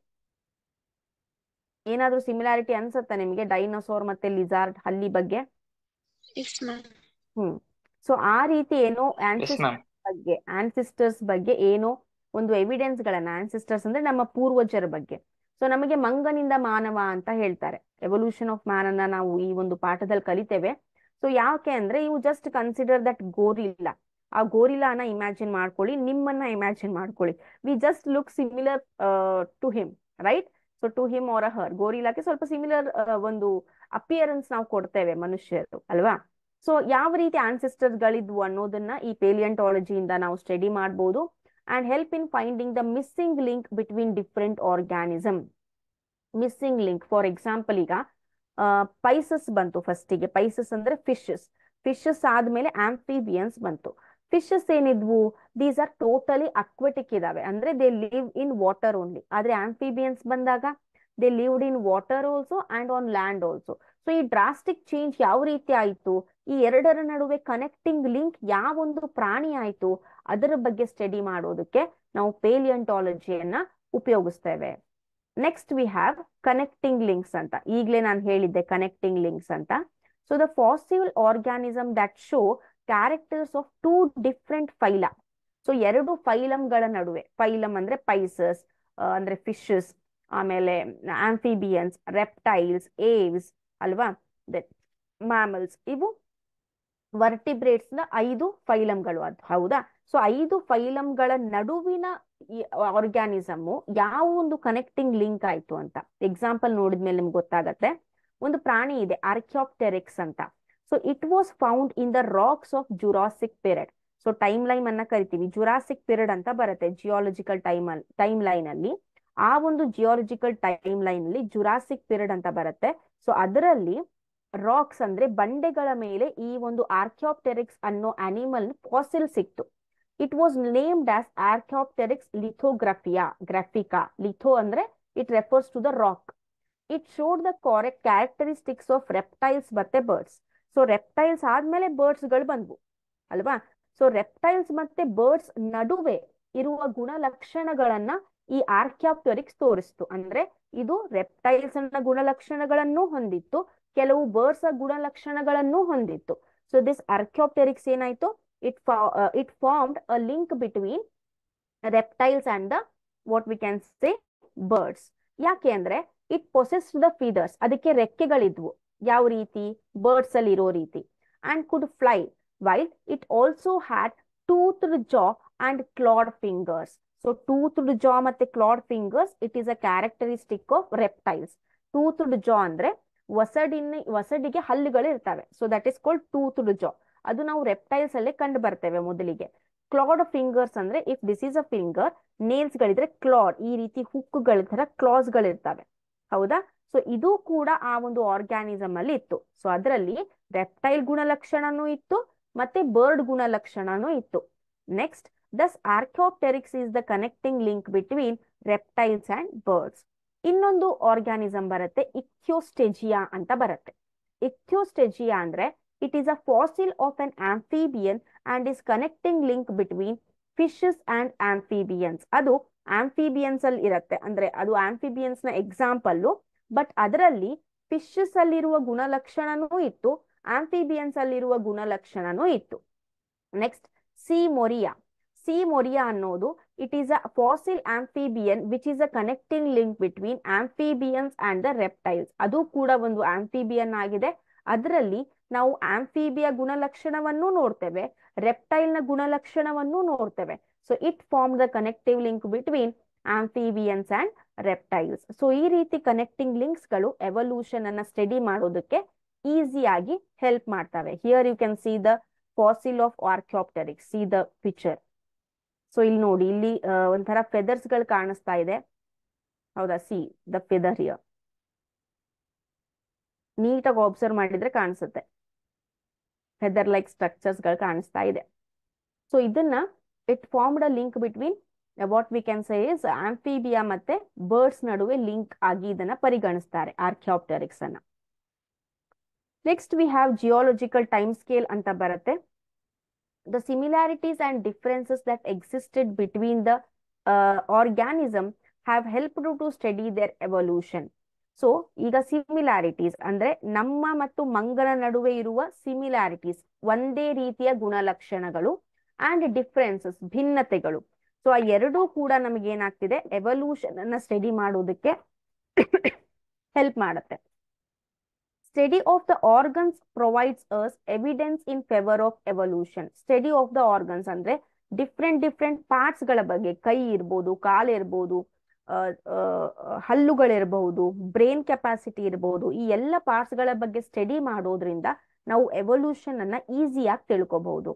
ಏನಾದ್ರೂ ಸಿಮಿಲಾರಿಟಿ ಅನ್ಸುತ್ತಾ ನಿಮಗೆ ಡೈನೋಸೋರ್ ಮತ್ತೆ ಲಿಜಾರ್ಡ್ ಹಲ್ಲಿ ಬಗ್ಗೆ ಹ್ಮ್ ಸೊ ಆ ರೀತಿ ಏನೋ ಆನ್ಸಿಸ್ಟರ್ಸ್ ಬಗ್ಗೆ ಆನ್ಸಿಸ್ಟರ್ಸ್ ಬಗ್ಗೆ ಏನೋ ಒಂದು ಎವಿಡೆನ್ಸ್ ಗಳನ್ನ ಆನ್ಸಿಸ್ಟರ್ಸ್ ಅಂದ್ರೆ ನಮ್ಮ ಪೂರ್ವಜರ ಬಗ್ಗೆ ಸೊ ನಮಗೆ ಮಂಗನಿಂದ ಮಾನವ ಅಂತ ಹೇಳ್ತಾರೆ ಎವಲ್ಯೂಷನ್ ಆಫ್ ಮ್ಯಾನ್ ಅನ್ನ ನಾವು ಈ ಒಂದು ಪಾಠದಲ್ಲಿ ಕಲಿತೇವೆ ಸೊ ಯಾಕೆ ಅಂದ್ರೆ ಇವು ಜಸ್ಟ್ ಕನ್ಸಿಡರ್ ದಟ್ ಗೋರಿಲ್ಲ ಆ ಗೋರಿಲಾನ ಇಮ್ಯಾಜಿನ್ ಮಾಡ್ಕೊಳ್ಳಿ ನಿಮ್ಮನ್ನ ಇಮ್ಯಾಜಿನ್ ಮಾಡ್ಕೊಳ್ಳಿ we just look similar to him right so to him or a her ಇಲಾಖೆ ಸ್ವಲ್ಪ ಸಿಮಿಲರ್ ಒಂದು ಅಪಿಯರೆನ್ಸ್ ನಾವು ಕೊಡ್ತೇವೆ ಮನುಷ್ಯರು ಅಲ್ವಾ ಸೊ ಯಾವ ರೀತಿ ಆನ್ಸೆಸ್ಟರ್ಸ್ ಗಳಿದ್ವು ಅನ್ನೋದನ್ನ ಈ ಪೇಲಿಯಂಟಾಲಜಿಯಿಂದ ನಾವು ಸ್ಟಡಿ ಮಾಡಬಹುದು and help in finding the missing link between different organism missing link for example ಈಗ ಪೈಸಸ್ ಬಂತು ಫಸ್ಟಿಗೆ ಪೈಸಸ್ ಅಂದ್ರೆ ಫಿಶಸ್ ಫಿಶಸ್ ಆದ್ಮೇಲೆ ಆಂಫಿಬಿಯನ್ಸ್ ಬಂತು ಫಿಶಸ್ ಏನಿದ್ವು ದೀಸ್ ಆರ್ ಟೋಟಲಿ ಅಕ್ವೆಟಿಕ್ ಇದಾವೆ ಅಂದ್ರೆ they live in water only ಆದ್ರೆ ಆಂಫಿಬಿಯನ್ಸ್ ಬಂದಾಗ they lived in water also and on land also so ಈ ಡ್ರಾಸ್ಟಿಕ್ ಚೇಂಜ್ ಯಾವ ರೀತಿ ಆಯ್ತು ಈ ಎರಡರ ನಡುವೆ ಕನೆಕ್ಟಿಂಗ್ ಲಿಂಕ್ ಯಾವ ಒಂದು ಪ್ರಾಣಿ ಆಯ್ತು ಅದರ ಬಗ್ಗೆ ಸ್ಟಡಿ ಮಾಡೋದಕ್ಕೆ ನಾವು ಪೇಲಿಯಂಟಾಲಜಿಯನ್ನ ಉಪಯೋಗಿಸ್ತೇವೆ next we have connecting links ಅಂತ ಈಗಲೇ ನಾನು ಹೇಳಿದ್ದೆ ಕನೆಕ್ಟಿಂಗ್ ಲಿಂಕ್ಸ್ ಅಂತ so the fossil organism that show characters of two different phyla so ಎರಡು ಫೈಲಂಗಳ ನಡುವೆ ಫೈಲಂ ಅಂದ್ರೆ ಪೈಸಸ್ ಅಂದ್ರೆ ಫಿಶಸ್ ಆಮೇಲೆ ಆಂಫಿಬಿಯನ್ಸ್ ರೆಪ್ಟೈಲ್ಸ್ ಏವ್ಸ್ ಅಲ್ವಾ ಮ್ಯಾಮಲ್ಸ್ ಇವು ವರ್ಟಿಬ್ರೇಟ್ಸ್ ನ ಐದು ಫೈಲಮ್ಗಳು ಅದು ಹೌದಾ ಸೊ ಐದು ಫೈಲಮ್ಗಳ ನಡುವಿನ ಆರ್ಗ್ಯಾನಿಸಮು ಯಾವ ಒಂದು ಕನೆಕ್ಟಿಂಗ್ ಲಿಂಕ್ ಆಯ್ತು ಅಂತ ಎಕ್ಸಾಂಪಲ್ ನೋಡಿದ್ಮೇಲೆ ನಿಮ್ಗೆ ಗೊತ್ತಾಗತ್ತೆ ಒಂದು ಪ್ರಾಣಿ ಇದೆ ಆರ್ಕ್ಯಾಪ್ಟೆರಿಕ್ಸ್ ಅಂತ so it was found in the rocks of Jurassic period so time line ಅನ್ನ ಕರಿತೀವಿ ಜುರಾಸಿಕ್ ಪಿರಿಯಡ್ ಅಂತ ಬರುತ್ತೆ ಜಿಯಾಲಜಿಕಲ್ ಟೈಮ್ ಟೈಮ್ ಲೈನ್ ಅಲ್ಲಿ ಆ ಒಂದು ಜಿಯಾಲಜಿಕಲ್ ಟೈಮ್ ಲೈನ್ ಅಲ್ಲಿ ಜುರಾಸಿಕ್ ಪಿರಿಯಡ್ ಅಂತ ಬರುತ್ತೆ ಸೊ ಅದರಲ್ಲಿ ರಾಕ್ಸ್ ಅಂದ್ರೆ ಬಂಡೆಗಳ ಮೇಲೆ ಈ ಒಂದು ಆರ್ಕ್ಯಾಪ್ಟೆರಿಕ್ಸ್ ಅನ್ನೋ ಅನಿಮಲ್ ಫಾಸಿಲ್ ಸಿಕ್ತು it was named as archaeopteryx lithographica graphica litho ಅಂದ್ರೆ it refers to the rock it showed the correct characteristics of reptiles ಮತ್ತೆ ಬರ್ಡ್ಸ್ ಸೊ ರೆಪ್ಟೈಲ್ಸ್ ಆದ್ಮೇಲೆ ಗಳು ಬಂದ್ವು ಅಲ್ವಾ ಸೊ ರೆಪ್ಟೈಲ್ಸ್ ಮತ್ತೆ ಬರ್ಡ್ಸ್ ನಡುವೆ ಇರುವ ಗುಣಲಕ್ಷಣಗಳನ್ನ ಈ ಆರ್ಕಿಯಾಪ್ಟೆರಿಕ್ಸ್ ತೋರಿಸ್ತು ಅಂದ್ರೆ ಇದು ರೆಪ್ಟೈಲ್ಸ್ ನ ಗುಣಲಕ್ಷಣಗಳನ್ನು ಹೊಂದಿತ್ತು ಕೆಲವು ಬರ್ಡ್ಸ್ ಗುಣಲಕ್ಷಣಗಳನ್ನು ಹೊಂದಿತ್ತು ಸೊ ದಿಸ್ ಆರ್ಕ್ಯಾಪ್ಟೆರಿಕ್ಸ್ ಏನಾಯ್ತು it it formed a link between reptiles and the what we can say birds ಯಾಕೆ ಅಂದ್ರೆ ಇಟ್ ಪೊಸೆಸ್ ದ ಫೀದರ್ಸ್ ಅದಕ್ಕೆ ರೆಕ್ಕೆಗಳಿದ್ವು ಯಾವ ರೀತಿ ಬರ್ಡ್ಸ್ ಅಲ್ಲಿ ಇರೋ ರೀತಿ and could fly while it also had tooth jaw and clawed fingers so tooth jaw ಮತ್ತೆ clawed fingers it is a characteristic of reptiles tooth jaw ಅಂದ್ರೆ ಒಸಡಿನ ಒಸಡಿಗೆ ಹಲ್ಲುಗಳು ಇರ್ತವೆ so that is called tooth jaw ಅದು ನಾವು reptiles ಅಲ್ಲೇ ಕಂಡು ಬರ್ತೇವೆ ಮೊದಲಿಗೆ ಕ್ಲಾಡ್ ಫಿಂಗರ್ಸ್ ಅಂದ್ರೆ if this is a finger nails ಗಳಿದ್ರೆ ಕ್ಲಾಡ್ ಈ ರೀತಿ ಹುಕ್ಗಳ ತರ ಕ್ಲಾಸ್ ಗಳಿರ್ತವೆ ಹೌದಾ ಸೊ ಇದು ಕೂಡ ಆ ಒಂದು ಆರ್ಗ್ಯಾನಿಸಮ್ ಅಲ್ಲಿ ಇತ್ತು ಸೊ ಅದರಲ್ಲಿ ರೆಪ್ಟೈಲ್ ಗುಣಲಕ್ಷಣನೂ ಇತ್ತು ಮತ್ತೆ ಬರ್ಡ್ ಗುಣಲಕ್ಷಣನೂ ಇತ್ತು next thus archaeopteryx is the connecting link between reptiles and birds ಇನ್ನೊಂದು ಆರ್ಗ್ಯಾನಿಸಮ್ ಬರುತ್ತೆ ಇಕ್ಯೋಸ್ಟೆಜಿಯಾ ಅಂತ ಬರುತ್ತೆ ಇಕ್ಯೋಸ್ಟೆಜಿಯಾ ಅಂದ್ರೆ it is a fossil of an amphibian and is connecting link between fishes and amphibians ಅದು ಆಂಫಿಬಿಯನ್ಸ್ ಅಲ್ಲಿ ಇರುತ್ತೆ ಅಂದ್ರೆ ಅದು ಆಂಫಿಬಿಯನ್ಸ್ ನ ಎಕ್ಸಾಂಪಲ್ಲು ಬಟ್ ಅದರಲ್ಲಿ ಫಿಶಸ್ ಅಲ್ಲಿರುವ ಗುಣಲಕ್ಷಣನೂ ಇತ್ತು ಆಂಫಿಬಿಯನ್ಸ್ ಅಲ್ಲಿರುವ ಗುಣಲಕ್ಷಣನೂ ಇತ್ತು next seymouria seymouria ಅನ್ನೋದು it is a fossil amphibian which is a connecting link between amphibians and the reptiles ಅದು ಕೂಡ ಒಂದು ಆಂಫಿಬಿಯನ್ ಆಗಿದೆ ಅದರಲ್ಲಿ ನಾವು ಆಂಫಿಬಿಯ ಗುಣಲಕ್ಷಣವನ್ನು ನೋಡ್ತೇವೆ ರೆಪ್ಟೈಲ್ ನ ಗುಣಲಕ್ಷಣವನ್ನು ನೋಡ್ತೇವೆ so it form the connective link between amphibians and reptiles so ಈ ರೀತಿ ಕನೆಕ್ಟಿಂಗ್ ಲಿಂಕ್ಸ್ ಗಳು ಎವಲ್ಯೂಷನ್ ಅನ್ನ ಸ್ಟಡಿ ಮಾಡೋದಕ್ಕೆ ಈಸಿಯಾಗಿ ಹೆಲ್ಪ್ ಮಾಡ್ತವೆ here you can see the fossil of archaeopteryx see the picture so ಇಲ್ಲಿ ನೋಡಿ ಇಲ್ಲಿ ಒಂಥರ ಫೆದರ್ಸ್ ಗಳು ಕಾಣಿಸ್ತಾ ಇದೆ ಹೌದಾ ಸಿ ದ ಫೆದರ್ ಹಿಯರ್ ನೀಟಾಗಿ ಒಬ್ಸರ್ವ್ ಮಾಡಿದ್ರೆ ಕಾಣಿಸುತ್ತೆ ಫೆದರ್ ಲೈಕ್ ಸ್ಟ್ರಕ್ಚರ್ಸ್ ಗಳು ಕಾಣಿಸ್ತಾ ಇದೆ ಸೊ ಇದನ್ನ it formed a link between what we can say is amphibia ಮತ್ತೆ ಬರ್ಡ್ಸ್ ನಡುವೆ ಲಿಂಕ್ ಆಗಿ ಇದನ್ನ ಪರಿಗಣಿಸ್ತಾರೆ ಆರ್ಕಿಯೋಪ್ಟರಿಕ್ಸ್ ಅನ್ನ next we have geological time scale ಅಂತ ಬರುತ್ತೆ the similarities and differences that existed between the organism have help to study their evolution so ಈಗ similarities ಅಂದ್ರೆ ನಮ್ಮ ಮತ್ತು ಮಂಗನ ನಡುವೆ ಇರುವ ಸಿಮಿಲಾರಿಟೀಸ್ ಒಂದೇ ರೀತಿಯ ಗುಣಲಕ್ಷಣಗಳು ಅಂಡ್ ಡಿಫ್ರೆನ್ಸಸ್ ಭಿನ್ನತೆಗಳು ಸೊ ಆ ಎರಡೂ ಕೂಡ ನಮಗೆ ಏನಾಗ್ತಿದೆ ಎವಲ್ಯೂಷನ್ ಅನ್ನ ಸ್ಟಡಿ ಮಾಡೋದಕ್ಕೆ ಹೆಲ್ಪ್ ಮಾಡುತ್ತೆ study of the organs provides us evidence in favour of evolution study of the organs ಅಂದ್ರೆ ಡಿಫ್ರೆಂಟ್ ಡಿಫ್ರೆಂಟ್ ಪಾರ್ಟ್ಸ್ ಗಳ ಬಗ್ಗೆ ಕೈ ಇರ್ಬೋದು ಕಾಲು ಇರ್ಬೋದು ಹಲ್ಲುಗಳಿರಬಹುದು ಬ್ರೈನ್ ಕೆಪಾಸಿಟಿ ಇರಬಹುದು ಈ ಎಲ್ಲ ಪಾರ್ಟ್ಸ್ ಗಳ ಬಗ್ಗೆ ಸ್ಟಡಿ ಮಾಡೋದ್ರಿಂದ ನಾವು ಎವಲ್ಯೂಷನ್ ಅನ್ನ ಈಸಿಯಾಗಿ ತಿಳ್ಕೋಬಹುದು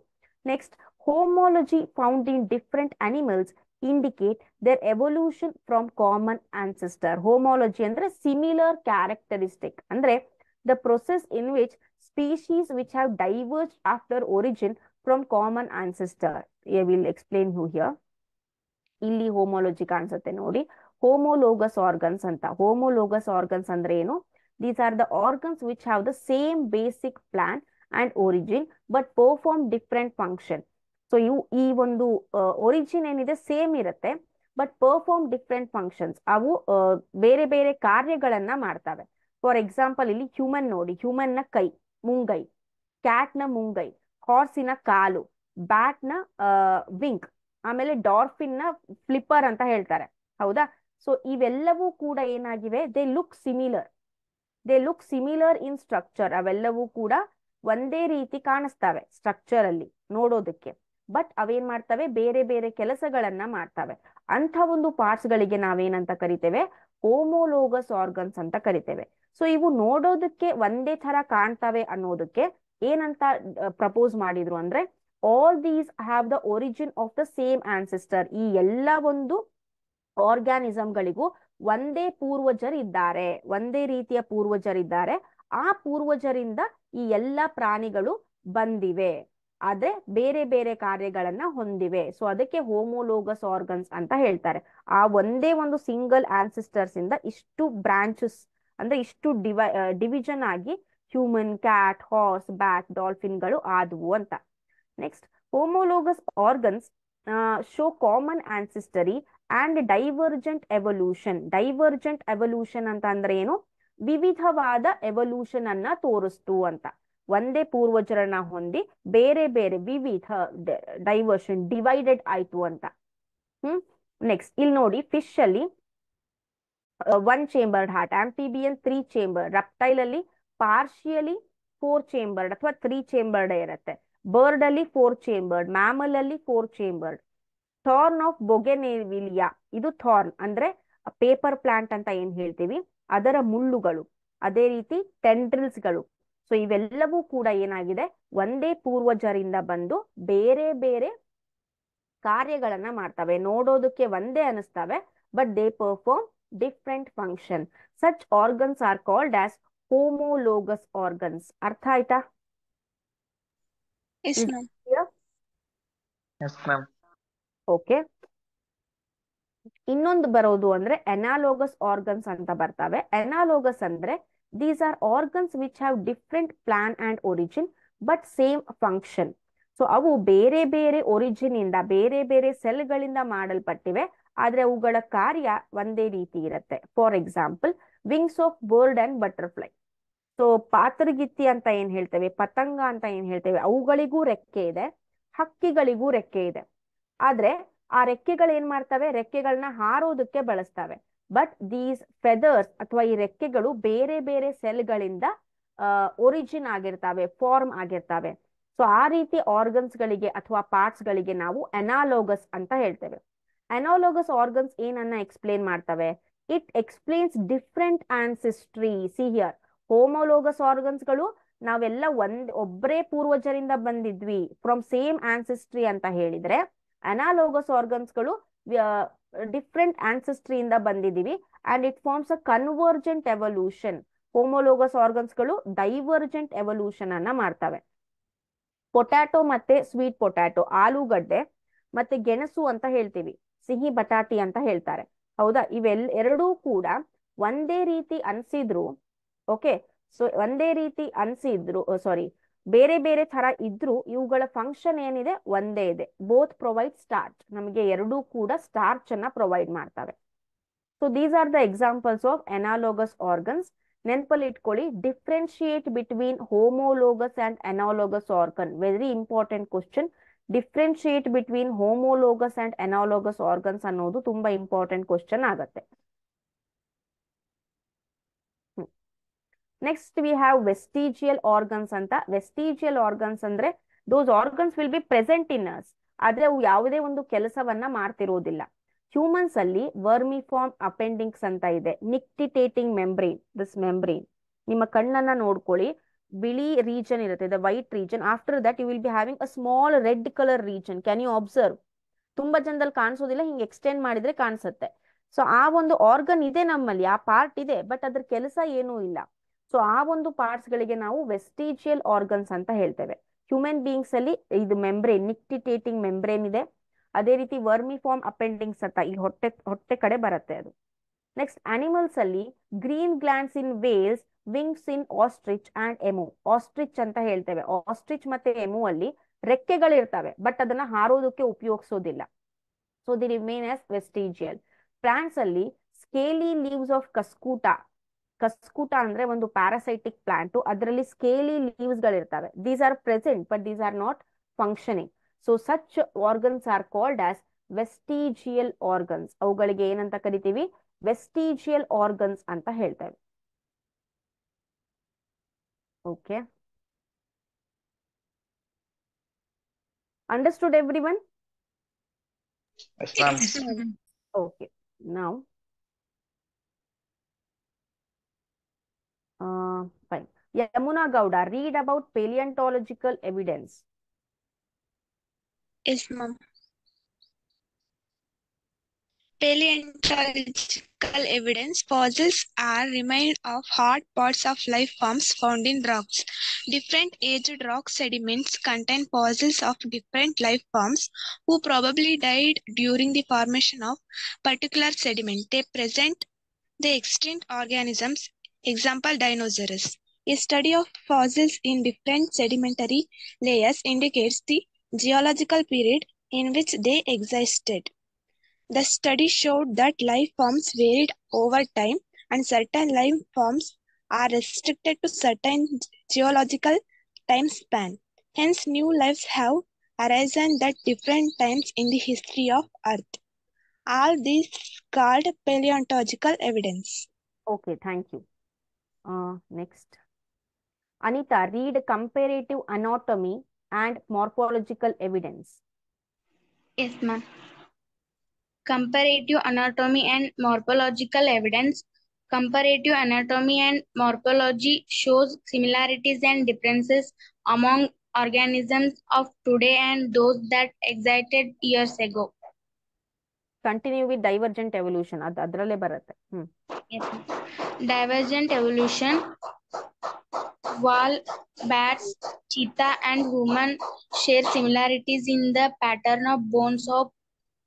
next Homology found in different animals indicate their evolution from common ancestor. Homology ಅಂದರೆ similar characteristic andre the process in which species which have diverged after origin from common ancestor. I will explain you here. ಇಲ್ಲಿ ಹೋಮೋಲಜಿ ಕಾಣಿಸುತ್ತೆ homologous organs organs homologous organs andre ಅಂದ್ರೆ ಏನು these are the organs which have the same basic plan and origin but perform different function. So ಇವು ಈ ಒಂದು origin ಏನಿದೆ same ಇರುತ್ತೆ but perform different functions ಅವು ಬೇರೆ ಬೇರೆ ಕಾರ್ಯಗಳನ್ನ ಮಾಡ್ತವೆ ಫಾರ್ ಎಕ್ಸಾಂಪಲ್ ಇಲ್ಲಿ ಹ್ಯೂಮನ್ ನೋಡಿ ಹ್ಯೂಮನ್ ನ ಕೈ ಮುಂಗೈ ಕ್ಯಾಟ್ ನ ಮುಂಗೈ ಹಾರ್ಸಿನ ಕಾಲು ಬ್ಯಾಟ್ ನ ವಿಂಕ್ ಆಮೇಲೆ ಡಾರ್ಫಿನ್ ನ ಫ್ಲಿಪ್ಪರ್ ಅಂತ ಹೇಳ್ತಾರೆ ಹೌದಾ ಸೊ ಇವೆಲ್ಲವೂ ಕೂಡ ಏನಾಗಿವೆ they look similar they look similar in structure ಅವೆಲ್ಲವೂ ಕೂಡ ಒಂದೇ ರೀತಿ ಕಾಣಿಸ್ತವೆ ಸ್ಟ್ರಕ್ಚರ್ ಅಲ್ಲಿ ನೋಡೋದಕ್ಕೆ ಬಟ್ ಅವೇನ್ ಮಾಡ್ತವೆ ಬೇರೆ ಬೇರೆ ಕೆಲಸಗಳನ್ನ ಮಾಡ್ತವೆ ಅಂತ ಒಂದು ಪಾರ್ಟ್ಸ್ ಗಳಿಗೆ ನಾವೇನಂತ ಕರಿತೇವೆ ಹೋಮೋಲೋಗಸ್ ಆರ್ಗನ್ಸ್ ಅಂತ ಕರಿತೇವೆ ಸೊ ಇವು ನೋಡೋದಕ್ಕೆ ಒಂದೇ ತರ ಕಾಣ್ತವೆ ಅನ್ನೋದಕ್ಕೆ ಏನಂತ ಪ್ರಪೋಸ್ ಮಾಡಿದ್ರು ಅಂದ್ರೆ all these have the origin of the same ancestor ಈ ಎಲ್ಲ ಒಂದು ಗಳಿಗೂ ಒಂದೇ ಪೂರ್ವಜರಿದ್ದಾರೆ ಒಂದೇ ರೀತಿಯ ಪೂರ್ವಜರಿದ್ದಾರೆ ಆ ಪೂರ್ವಜರಿಂದ ಈ ಎಲ್ಲ ಪ್ರಾಣಿಗಳು ಬಂದಿವೆ ಆದ್ರೆ ಬೇರೆ ಬೇರೆ ಕಾರ್ಯಗಳನ್ನ ಹೊಂದಿವೆ ಸೊ ಅದಕ್ಕೆ ಹೋಮೋಲೋಗಸ್ ಆರ್ಗನ್ಸ್ ಅಂತ ಹೇಳ್ತಾರೆ ಆ ಒಂದೇ ಒಂದು ಸಿಂಗಲ್ ಆನ್ಸಿಸ್ಟರ್ಸ್ ಇಂದ ಇಷ್ಟು ಬ್ರಾಂಚಸ್ ಅಂದ್ರೆ ಇಷ್ಟು ಡಿವೈ ಡಿವಿಜನ್ ಆಗಿ ಹ್ಯೂಮನ್ ಕ್ಯಾಟ್ ಹಾರ್ಸ್ ಬ್ಯಾಟ್ ಡಾಲ್ಫಿನ್ಗಳು ಆದವು ಅಂತ next homologous organs show common ancestry and divergent evolution divergent evolution ಅಂತ ಅಂದ್ರೆ ಏನು ವಿವಿಧವಾದ ಎವಲ್ಯೂಷನ್ ಅನ್ನ ತೋರಿಸ್ತು ಅಂತ ಒಂದೇ ಪೂರ್ವಜರನ್ನ ಹೊಂದಿ ಬೇರೆ ಬೇರೆ ವಿವಿಧ ಡೈವರ್ಷನ್ ಡಿವೈಡೆಡ್ ಆಯ್ತು ಅಂತ ಹ್ಮ್ ನೆಕ್ಸ್ಟ್ ಇಲ್ಲಿ ನೋಡಿ ಫಿಶ್ ಅಲ್ಲಿ one chambered heart amphibian three chamber reptile ಅಲ್ಲಿ ಪಾರ್ಶಿಯಲಿ ಫೋರ್ ಚೇಂಬರ್ಡ್ ಅಥವಾ ತ್ರೀ ಚೇಂಬರ್ಡ್ ಇರುತ್ತೆ ಬರ್ಡ್ ಅಲ್ಲಿ ಫೋರ್ ಚೇಂಬರ್ಡ್ ಮ್ಯಾಮಲ್ ಅಲ್ಲಿ four chambered thorn of bougainvillea ಇದು ಥಾರ್ನ್ ಅಂದ್ರೆ ಪೇಪರ್ ಪ್ಲಾಂಟ್ ಅಂತ ಏನ್ ಹೇಳ್ತೀವಿ ಅದರ ಮುಳ್ಳುಗಳು ಅದೇ ರೀತಿ ಟೆಂಡ್ರಿಲ್ಸ್ ಗಳು ಸೊ ಇವೆಲ್ಲವೂ ಕೂಡ ಏನಾಗಿದೆ ಒಂದೇ ಪೂರ್ವಜರಿಂದ ಬಂದು ಬೇರೆ ಬೇರೆ ಕಾರ್ಯಗಳನ್ನ ಮಾಡ್ತವೆ ನೋಡೋದಕ್ಕೆ ಒಂದೇ ಅನಿಸ್ತವೆ but they perform different function such organs are called as homologous organs ಅರ್ಥ ಆಯ್ತಾ ಓಕೆ ಇನ್ನೊಂದು ಬರೋದು ಅಂದ್ರೆ ಎನಾಲೋಗಸ್ ಆರ್ಗನ್ಸ್ ಅಂತ ಬರ್ತವೆ ಎನಾಲೋಗಸ್ ಅಂದ್ರೆ These are organs which have different plan and origin but same function. So ಅವು ಬೇರೆ ಬೇರೆ ಒರಿಜಿನ್ ಇಂದ ಬೇರೆ ಬೇರೆ ಸೆಲ್ಗಳಿಂದ ಮಾಡಲ್ಪಟ್ಟಿವೆ ಆದ್ರೆ ಅವುಗಳ ಕಾರ್ಯ ಒಂದೇ ರೀತಿ ಇರುತ್ತೆ for example wings of bird and butterfly so ಪಾತ್ರಗಿತ್ತಿ ಅಂತ ಏನ್ ಹೇಳ್ತೇವೆ ಪತಂಗ ಅಂತ ಏನ್ ಹೇಳ್ತೇವೆ ಅವುಗಳಿಗೂ ರೆಕ್ಕೆ ಇದೆ ಹಕ್ಕಿಗಳಿಗೂ ರೆಕ್ಕೆ ಇದೆ ಆದ್ರೆ ಆ ರೆಕ್ಕೆಗಳು ಏನ್ ಮಾಡ್ತವೆ ರೆಕ್ಕೆಗಳನ್ನ ಹಾರೋದಕ್ಕೆ ಬಳಸ್ತವೆ ಬಟ್ ದೀಸ್ ಫೆದರ್ಸ್ ಅಥವಾ ಈ ರೆಕ್ಕೆಗಳು ಬೇರೆ ಬೇರೆ ಸೆಲ್ ಗಳಿಂದ ಒರಿಜಿನ್ ಆಗಿರ್ತಾವೆ ಫಾರ್ಮ್ ಆಗಿರ್ತಾವೆ ಸೊ ಆ ರೀತಿ ಆರ್ಗನ್ಸ್ ಗಳಿಗೆ ಅಥವಾ ಪಾರ್ಟ್ಸ್ಗಳಿಗೆ ನಾವು ಅನಾಲೋಗಸ್ ಅಂತ ಹೇಳ್ತೇವೆ ಅನಾಲೋಗಸ್ ಆರ್ಗನ್ಸ್ ಏನನ್ನ ಎಕ್ಸ್ಪ್ಲೇನ್ ಮಾಡ್ತವೆ it explains different ancestry see see here homologous ಆರ್ಗನ್ಸ್ಗಳು ನಾವೆಲ್ಲ ಒಂದ್ ಒಬ್ಬರೇ ಪೂರ್ವಜರಿಂದ ಬಂದಿದ್ವಿ ಫ್ರಮ್ ಸೇಮ್ ಆನ್ಸಿಸ್ಟ್ರಿ ಅಂತ ಹೇಳಿದ್ರೆ ಅನಾಲೋಗಸ್ ಆರ್ಗನ್ಸ್ಗಳು ಡಿಫ್ರೆಂಟ್ ಆನ್ಸೆಸ್ಟ್ರಿಯಿಂದ ಬಂದಿದ್ದೀವಿ and it forms a convergent evolution organs ಗಳು ಡೈವರ್ಜೆಂಟ್ ಎವಲ್ಯೂಷನ್ ಅನ್ನ ಮಾಡ್ತವೆ ಪೊಟ್ಯಾಟೊ ಮತ್ತೆ ಸ್ವೀಟ್ ಪೊಟ್ಯಾಟೊ ಆಲೂಗಡ್ಡೆ ಮತ್ತೆ ಗೆಣಸು ಅಂತ ಹೇಳ್ತೀವಿ ಸಿಹಿ ಬಟಾಟಿ ಅಂತ ಹೇಳ್ತಾರೆ ಹೌದಾ ಇವೆಲ್ಲ ಎರಡೂ ಕೂಡ ಒಂದೇ ರೀತಿ ಅನ್ಸಿದ್ರು ಓಕೆ ಸೊ ಒಂದೇ ರೀತಿ ಅನ್ಸಿದ್ರು ಸಾರಿ ಬೇರೆ ಬೇರೆ ತರ ಇದ್ರೂ ಇವುಗಳ ಫಂಕ್ಷನ್ ಏನಿದೆ ಒಂದೇ ಇದೆ ಬೋತ್ ಪ್ರೊವೈಡ್ ಸ್ಟಾರ್ಚ್ ನಮಗೆ ಎರಡೂ ಕೂಡ ಸ್ಟಾರ್ಚ್ ಅನ್ನ ಪ್ರೊವೈಡ್ ಮಾಡ್ತವೆ so these are the examples of analogous organs ನೆನ್ಪಲ್ಲಿ ಇಟ್ಕೊಳ್ಳಿ differentiate between homologous and analogous organ very important question differentiate between homologous and analogous organs ಅನ್ನೋದು ತುಂಬಾ ಇಂಪಾರ್ಟೆಂಟ್ ಕ್ವಶನ್ ಆಗುತ್ತೆ next we have vestigial organs ಅಂತ vestigial organs ಅಂದ್ರೆ those organs will be present in us ಆದ್ರೆ ಅವು ಯಾವುದೇ ಒಂದು ಕೆಲಸವನ್ನ ಮಾಡ್ತಿರೋದಿಲ್ಲ ಹ್ಯೂಮನ್ಸ್ ಅಲ್ಲಿ ವರ್ಮಿಫಾರ್ಮ್ ಅಪೆಂಡಿಂಗ್ಸ್ ಅಂತ ಇದೆ ನಿಕ್ಟಿಟೇಟಿಂಗ್ ಮೆಂಬ್ರೇನ್ ದಿಸ್ ಮೆಂಬ್ರೇನ್ ನಿಮ್ಮ ಕಣ್ಣನ್ನ ನೋಡ್ಕೊಳ್ಳಿ ಬಿಳಿ ರೀಜನ್ ಇರುತ್ತೆ the white region after that you will be having a small red colour region can you observe ತುಂಬಾ ಜನದಲ್ಲಿ ಕಾಣಿಸೋದಿಲ್ಲ ಹಿಂಗೆ ಎಕ್ಸ್ಟೆಂಡ್ ಮಾಡಿದ್ರೆ ಕಾಣಿಸುತ್ತೆ ಸೊ ಆ ಒಂದು ಆರ್ಗನ್ ಇದೆ ನಮ್ಮಲ್ಲಿ ಆ ಪಾರ್ಟ್ ಇದೆ ಬಟ್ ಅದ್ರ ಕೆಲಸ ಏನೂ ಇಲ್ಲ ಸೊ ಆ ಒಂದು ಪಾರ್ಟ್ಸ್ ಗಳಿಗೆ ನಾವು ವೆಸ್ಟಿಜಿಯಲ್ ಆರ್ಗನ್ಸ್ ಅಂತ ಹೇಳ್ತೇವೆ ಹ್ಯೂಮನ್ ಬೀಯಿಂಗ್ಸ್ ಅಲ್ಲಿ ಇದು ಮೆಂಬ್ರೇನ್ ನಿಕ್ಟಿಟೇಟಿಂಗ್ ಮೆಂಬ್ರೇನ್ ಇದೆ ಅದೇ ರೀತಿ ವರ್ಮಿ ಫಾರ್ಮ್ ಅಪೆಂಡಿಂಗ್ಸ್ ಅಂತ ಈ ಹೊಟ್ಟೆ ಹೊಟ್ಟೆ ಕಡೆ ಬರುತ್ತೆ ಅದು ನೆಕ್ಸ್ಟ್ ಅನಿಮಲ್ಸ್ ಅಲ್ಲಿ green glands in whales wings in ostrich and emu ostrich ಅಂತ ಹೇಳ್ತೇವೆ ಆಸ್ಟ್ರಿಚ್ ಮತ್ತೆ ಎಮು ಅಲ್ಲಿ ರೆಕ್ಕೆಗಳಿರ್ತವೆ ಬಟ್ ಅದನ್ನ ಹಾರೋದಕ್ಕೆ ಉಪಯೋಗಿಸೋದಿಲ್ಲ so the remain as vestigial plants ಅಲ್ಲಿ scaly leaves of Cuscuta Cuscuta ಅಂದ್ರೆ ಒಂದು ಪ್ಯಾರಾಸೈಟಿಕ್ ಪ್ಲಾಂಟ್ ಅದರಲ್ಲಿ ಸ್ಕೇಲಿ ಲೀವ್ಸ್ ಗಳಿರ್ತವೆ these are present but these are not functioning so such organs are called as vestigial organs ಅವುಗಳಿಗೆ ಏನಂತ ಕರಿತೀವಿ vestigial organs ಅಂತ ಹೇಳ್ತೇವೆ okay understood every everyone okay ನಾವು Uh, fine. Yamuna Gowda, read about paleontological evidence. Yes, ma'am. Paleontological evidence fossils are remains of hard parts of life forms found in rocks. Different aged rock sediments contain fossils of different life forms who probably died during the formation of particular sediment. They present the extinct organisms Example Dinosaurs. A study of fossils in different sedimentary layers indicates the geological period in which they existed. The study showed that life forms varied over time and certain life forms are restricted to certain geological time span. Hence, new lives have arisen at different times in the history of Earth. All these called paleontological evidence. Okay, thank you. Uh, next. Anita, read comparative anatomy and morphological evidence. Yes, ma'am. Comparative anatomy and morphological evidence. Comparative anatomy and morphology shows similarities and differences among organisms of today and those that existed years ago. Continue with divergent evolution ಅದ್ ಅದ್ರಲ್ಲೇ Hmm. Yes. Divergent evolution. While bats, cheetah and human share similarities in the pattern of bones of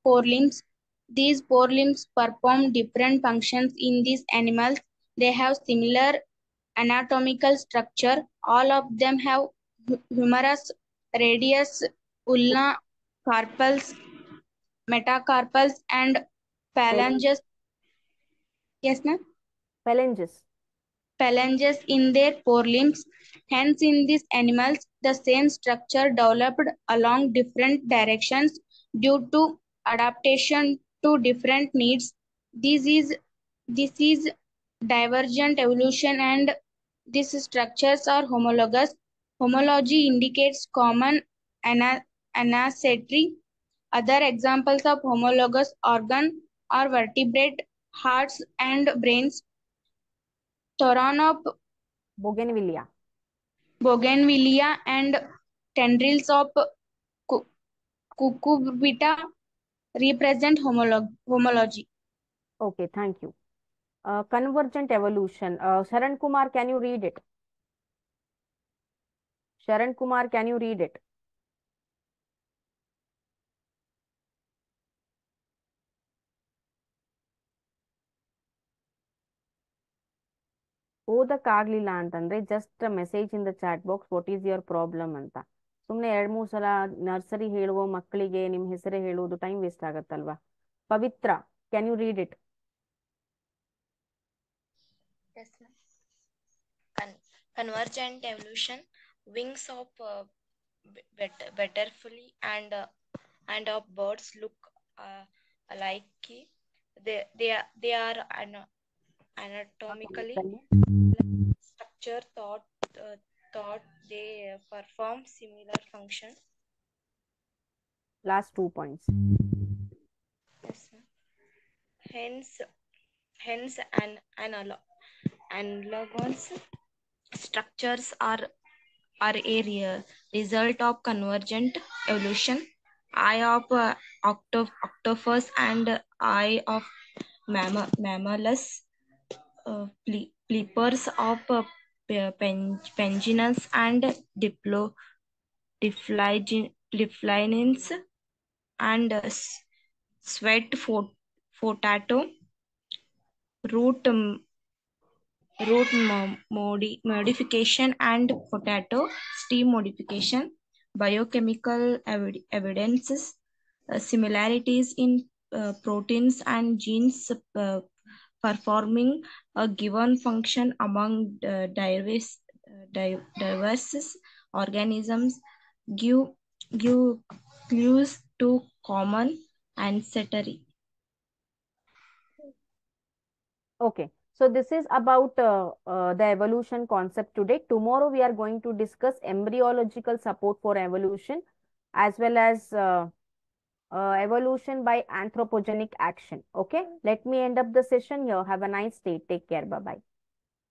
forelimbs. These forelimbs perform different functions in these animals. They have similar anatomical structure. All of them have humerus, radius, ulna, carpals, metacarpals and phalanges. Yes, ma'am? Phalanges. Phalanges in their forelimbs. Hence, in these animals, the same structure developed along different directions due to adaptation to different needs. This is, this is divergent evolution and these structures are homologous. Homology indicates common ana ancestry other examples of homologous organ are vertebrate, hearts and brains, thoranop, bougainvillea, bougainvillea and tendrils of cucurbita represent homolog homology. Okay, thank you. Uh, convergent evolution. Uh, Sharan Kumar, can you read it? Sharan Kumar, can you read it? ಓದಕ್ಕಾಗ್ಲಿಲ್ಲ ಅಂತಂದ್ರೆ just message in the chat box what is your problem ಅಂತ ಸುಮ್ಮನೆ ಎರಡು ಮೂರು ಸಲ nursery ಹೇಳುವ ಮಕ್ಕಳಿಗೆ ನಿಮ್ಮ ಹೆಸರೇ ಹೇಳುವುದು ಟೈಮ್ ವೇಸ್ಟ್ ಆಗತ್ತಲ್ವಾ Pavithra can you read it convergent evolution wings of uh, better, butterfly and uh, and of birds look uh, alike. They they are, they are an, anatomically structure thought uh, thought they perform similar function last two points yes hence hence an analog analogous structures are are area result of convergent evolution eye of uh, octo octopus and eye of mammal mammals uh, flippers of uh, pen, and diplo, diplinins and uh, sweat for potato root, root modi, modification and potato steam modification, biochemical ev evidences, uh, similarities in uh, proteins and genes uh, performing a given function among uh, diverse, uh, diverse organisms give, give clues to common ancestry. Okay. So this is about uh, uh, the evolution concept today. Tomorrow we are going to discuss embryological support for evolution as well as uh, uh, evolution by anthropogenic action. Okay, let me end up the session here. Have a nice day. Take care. Bye bye.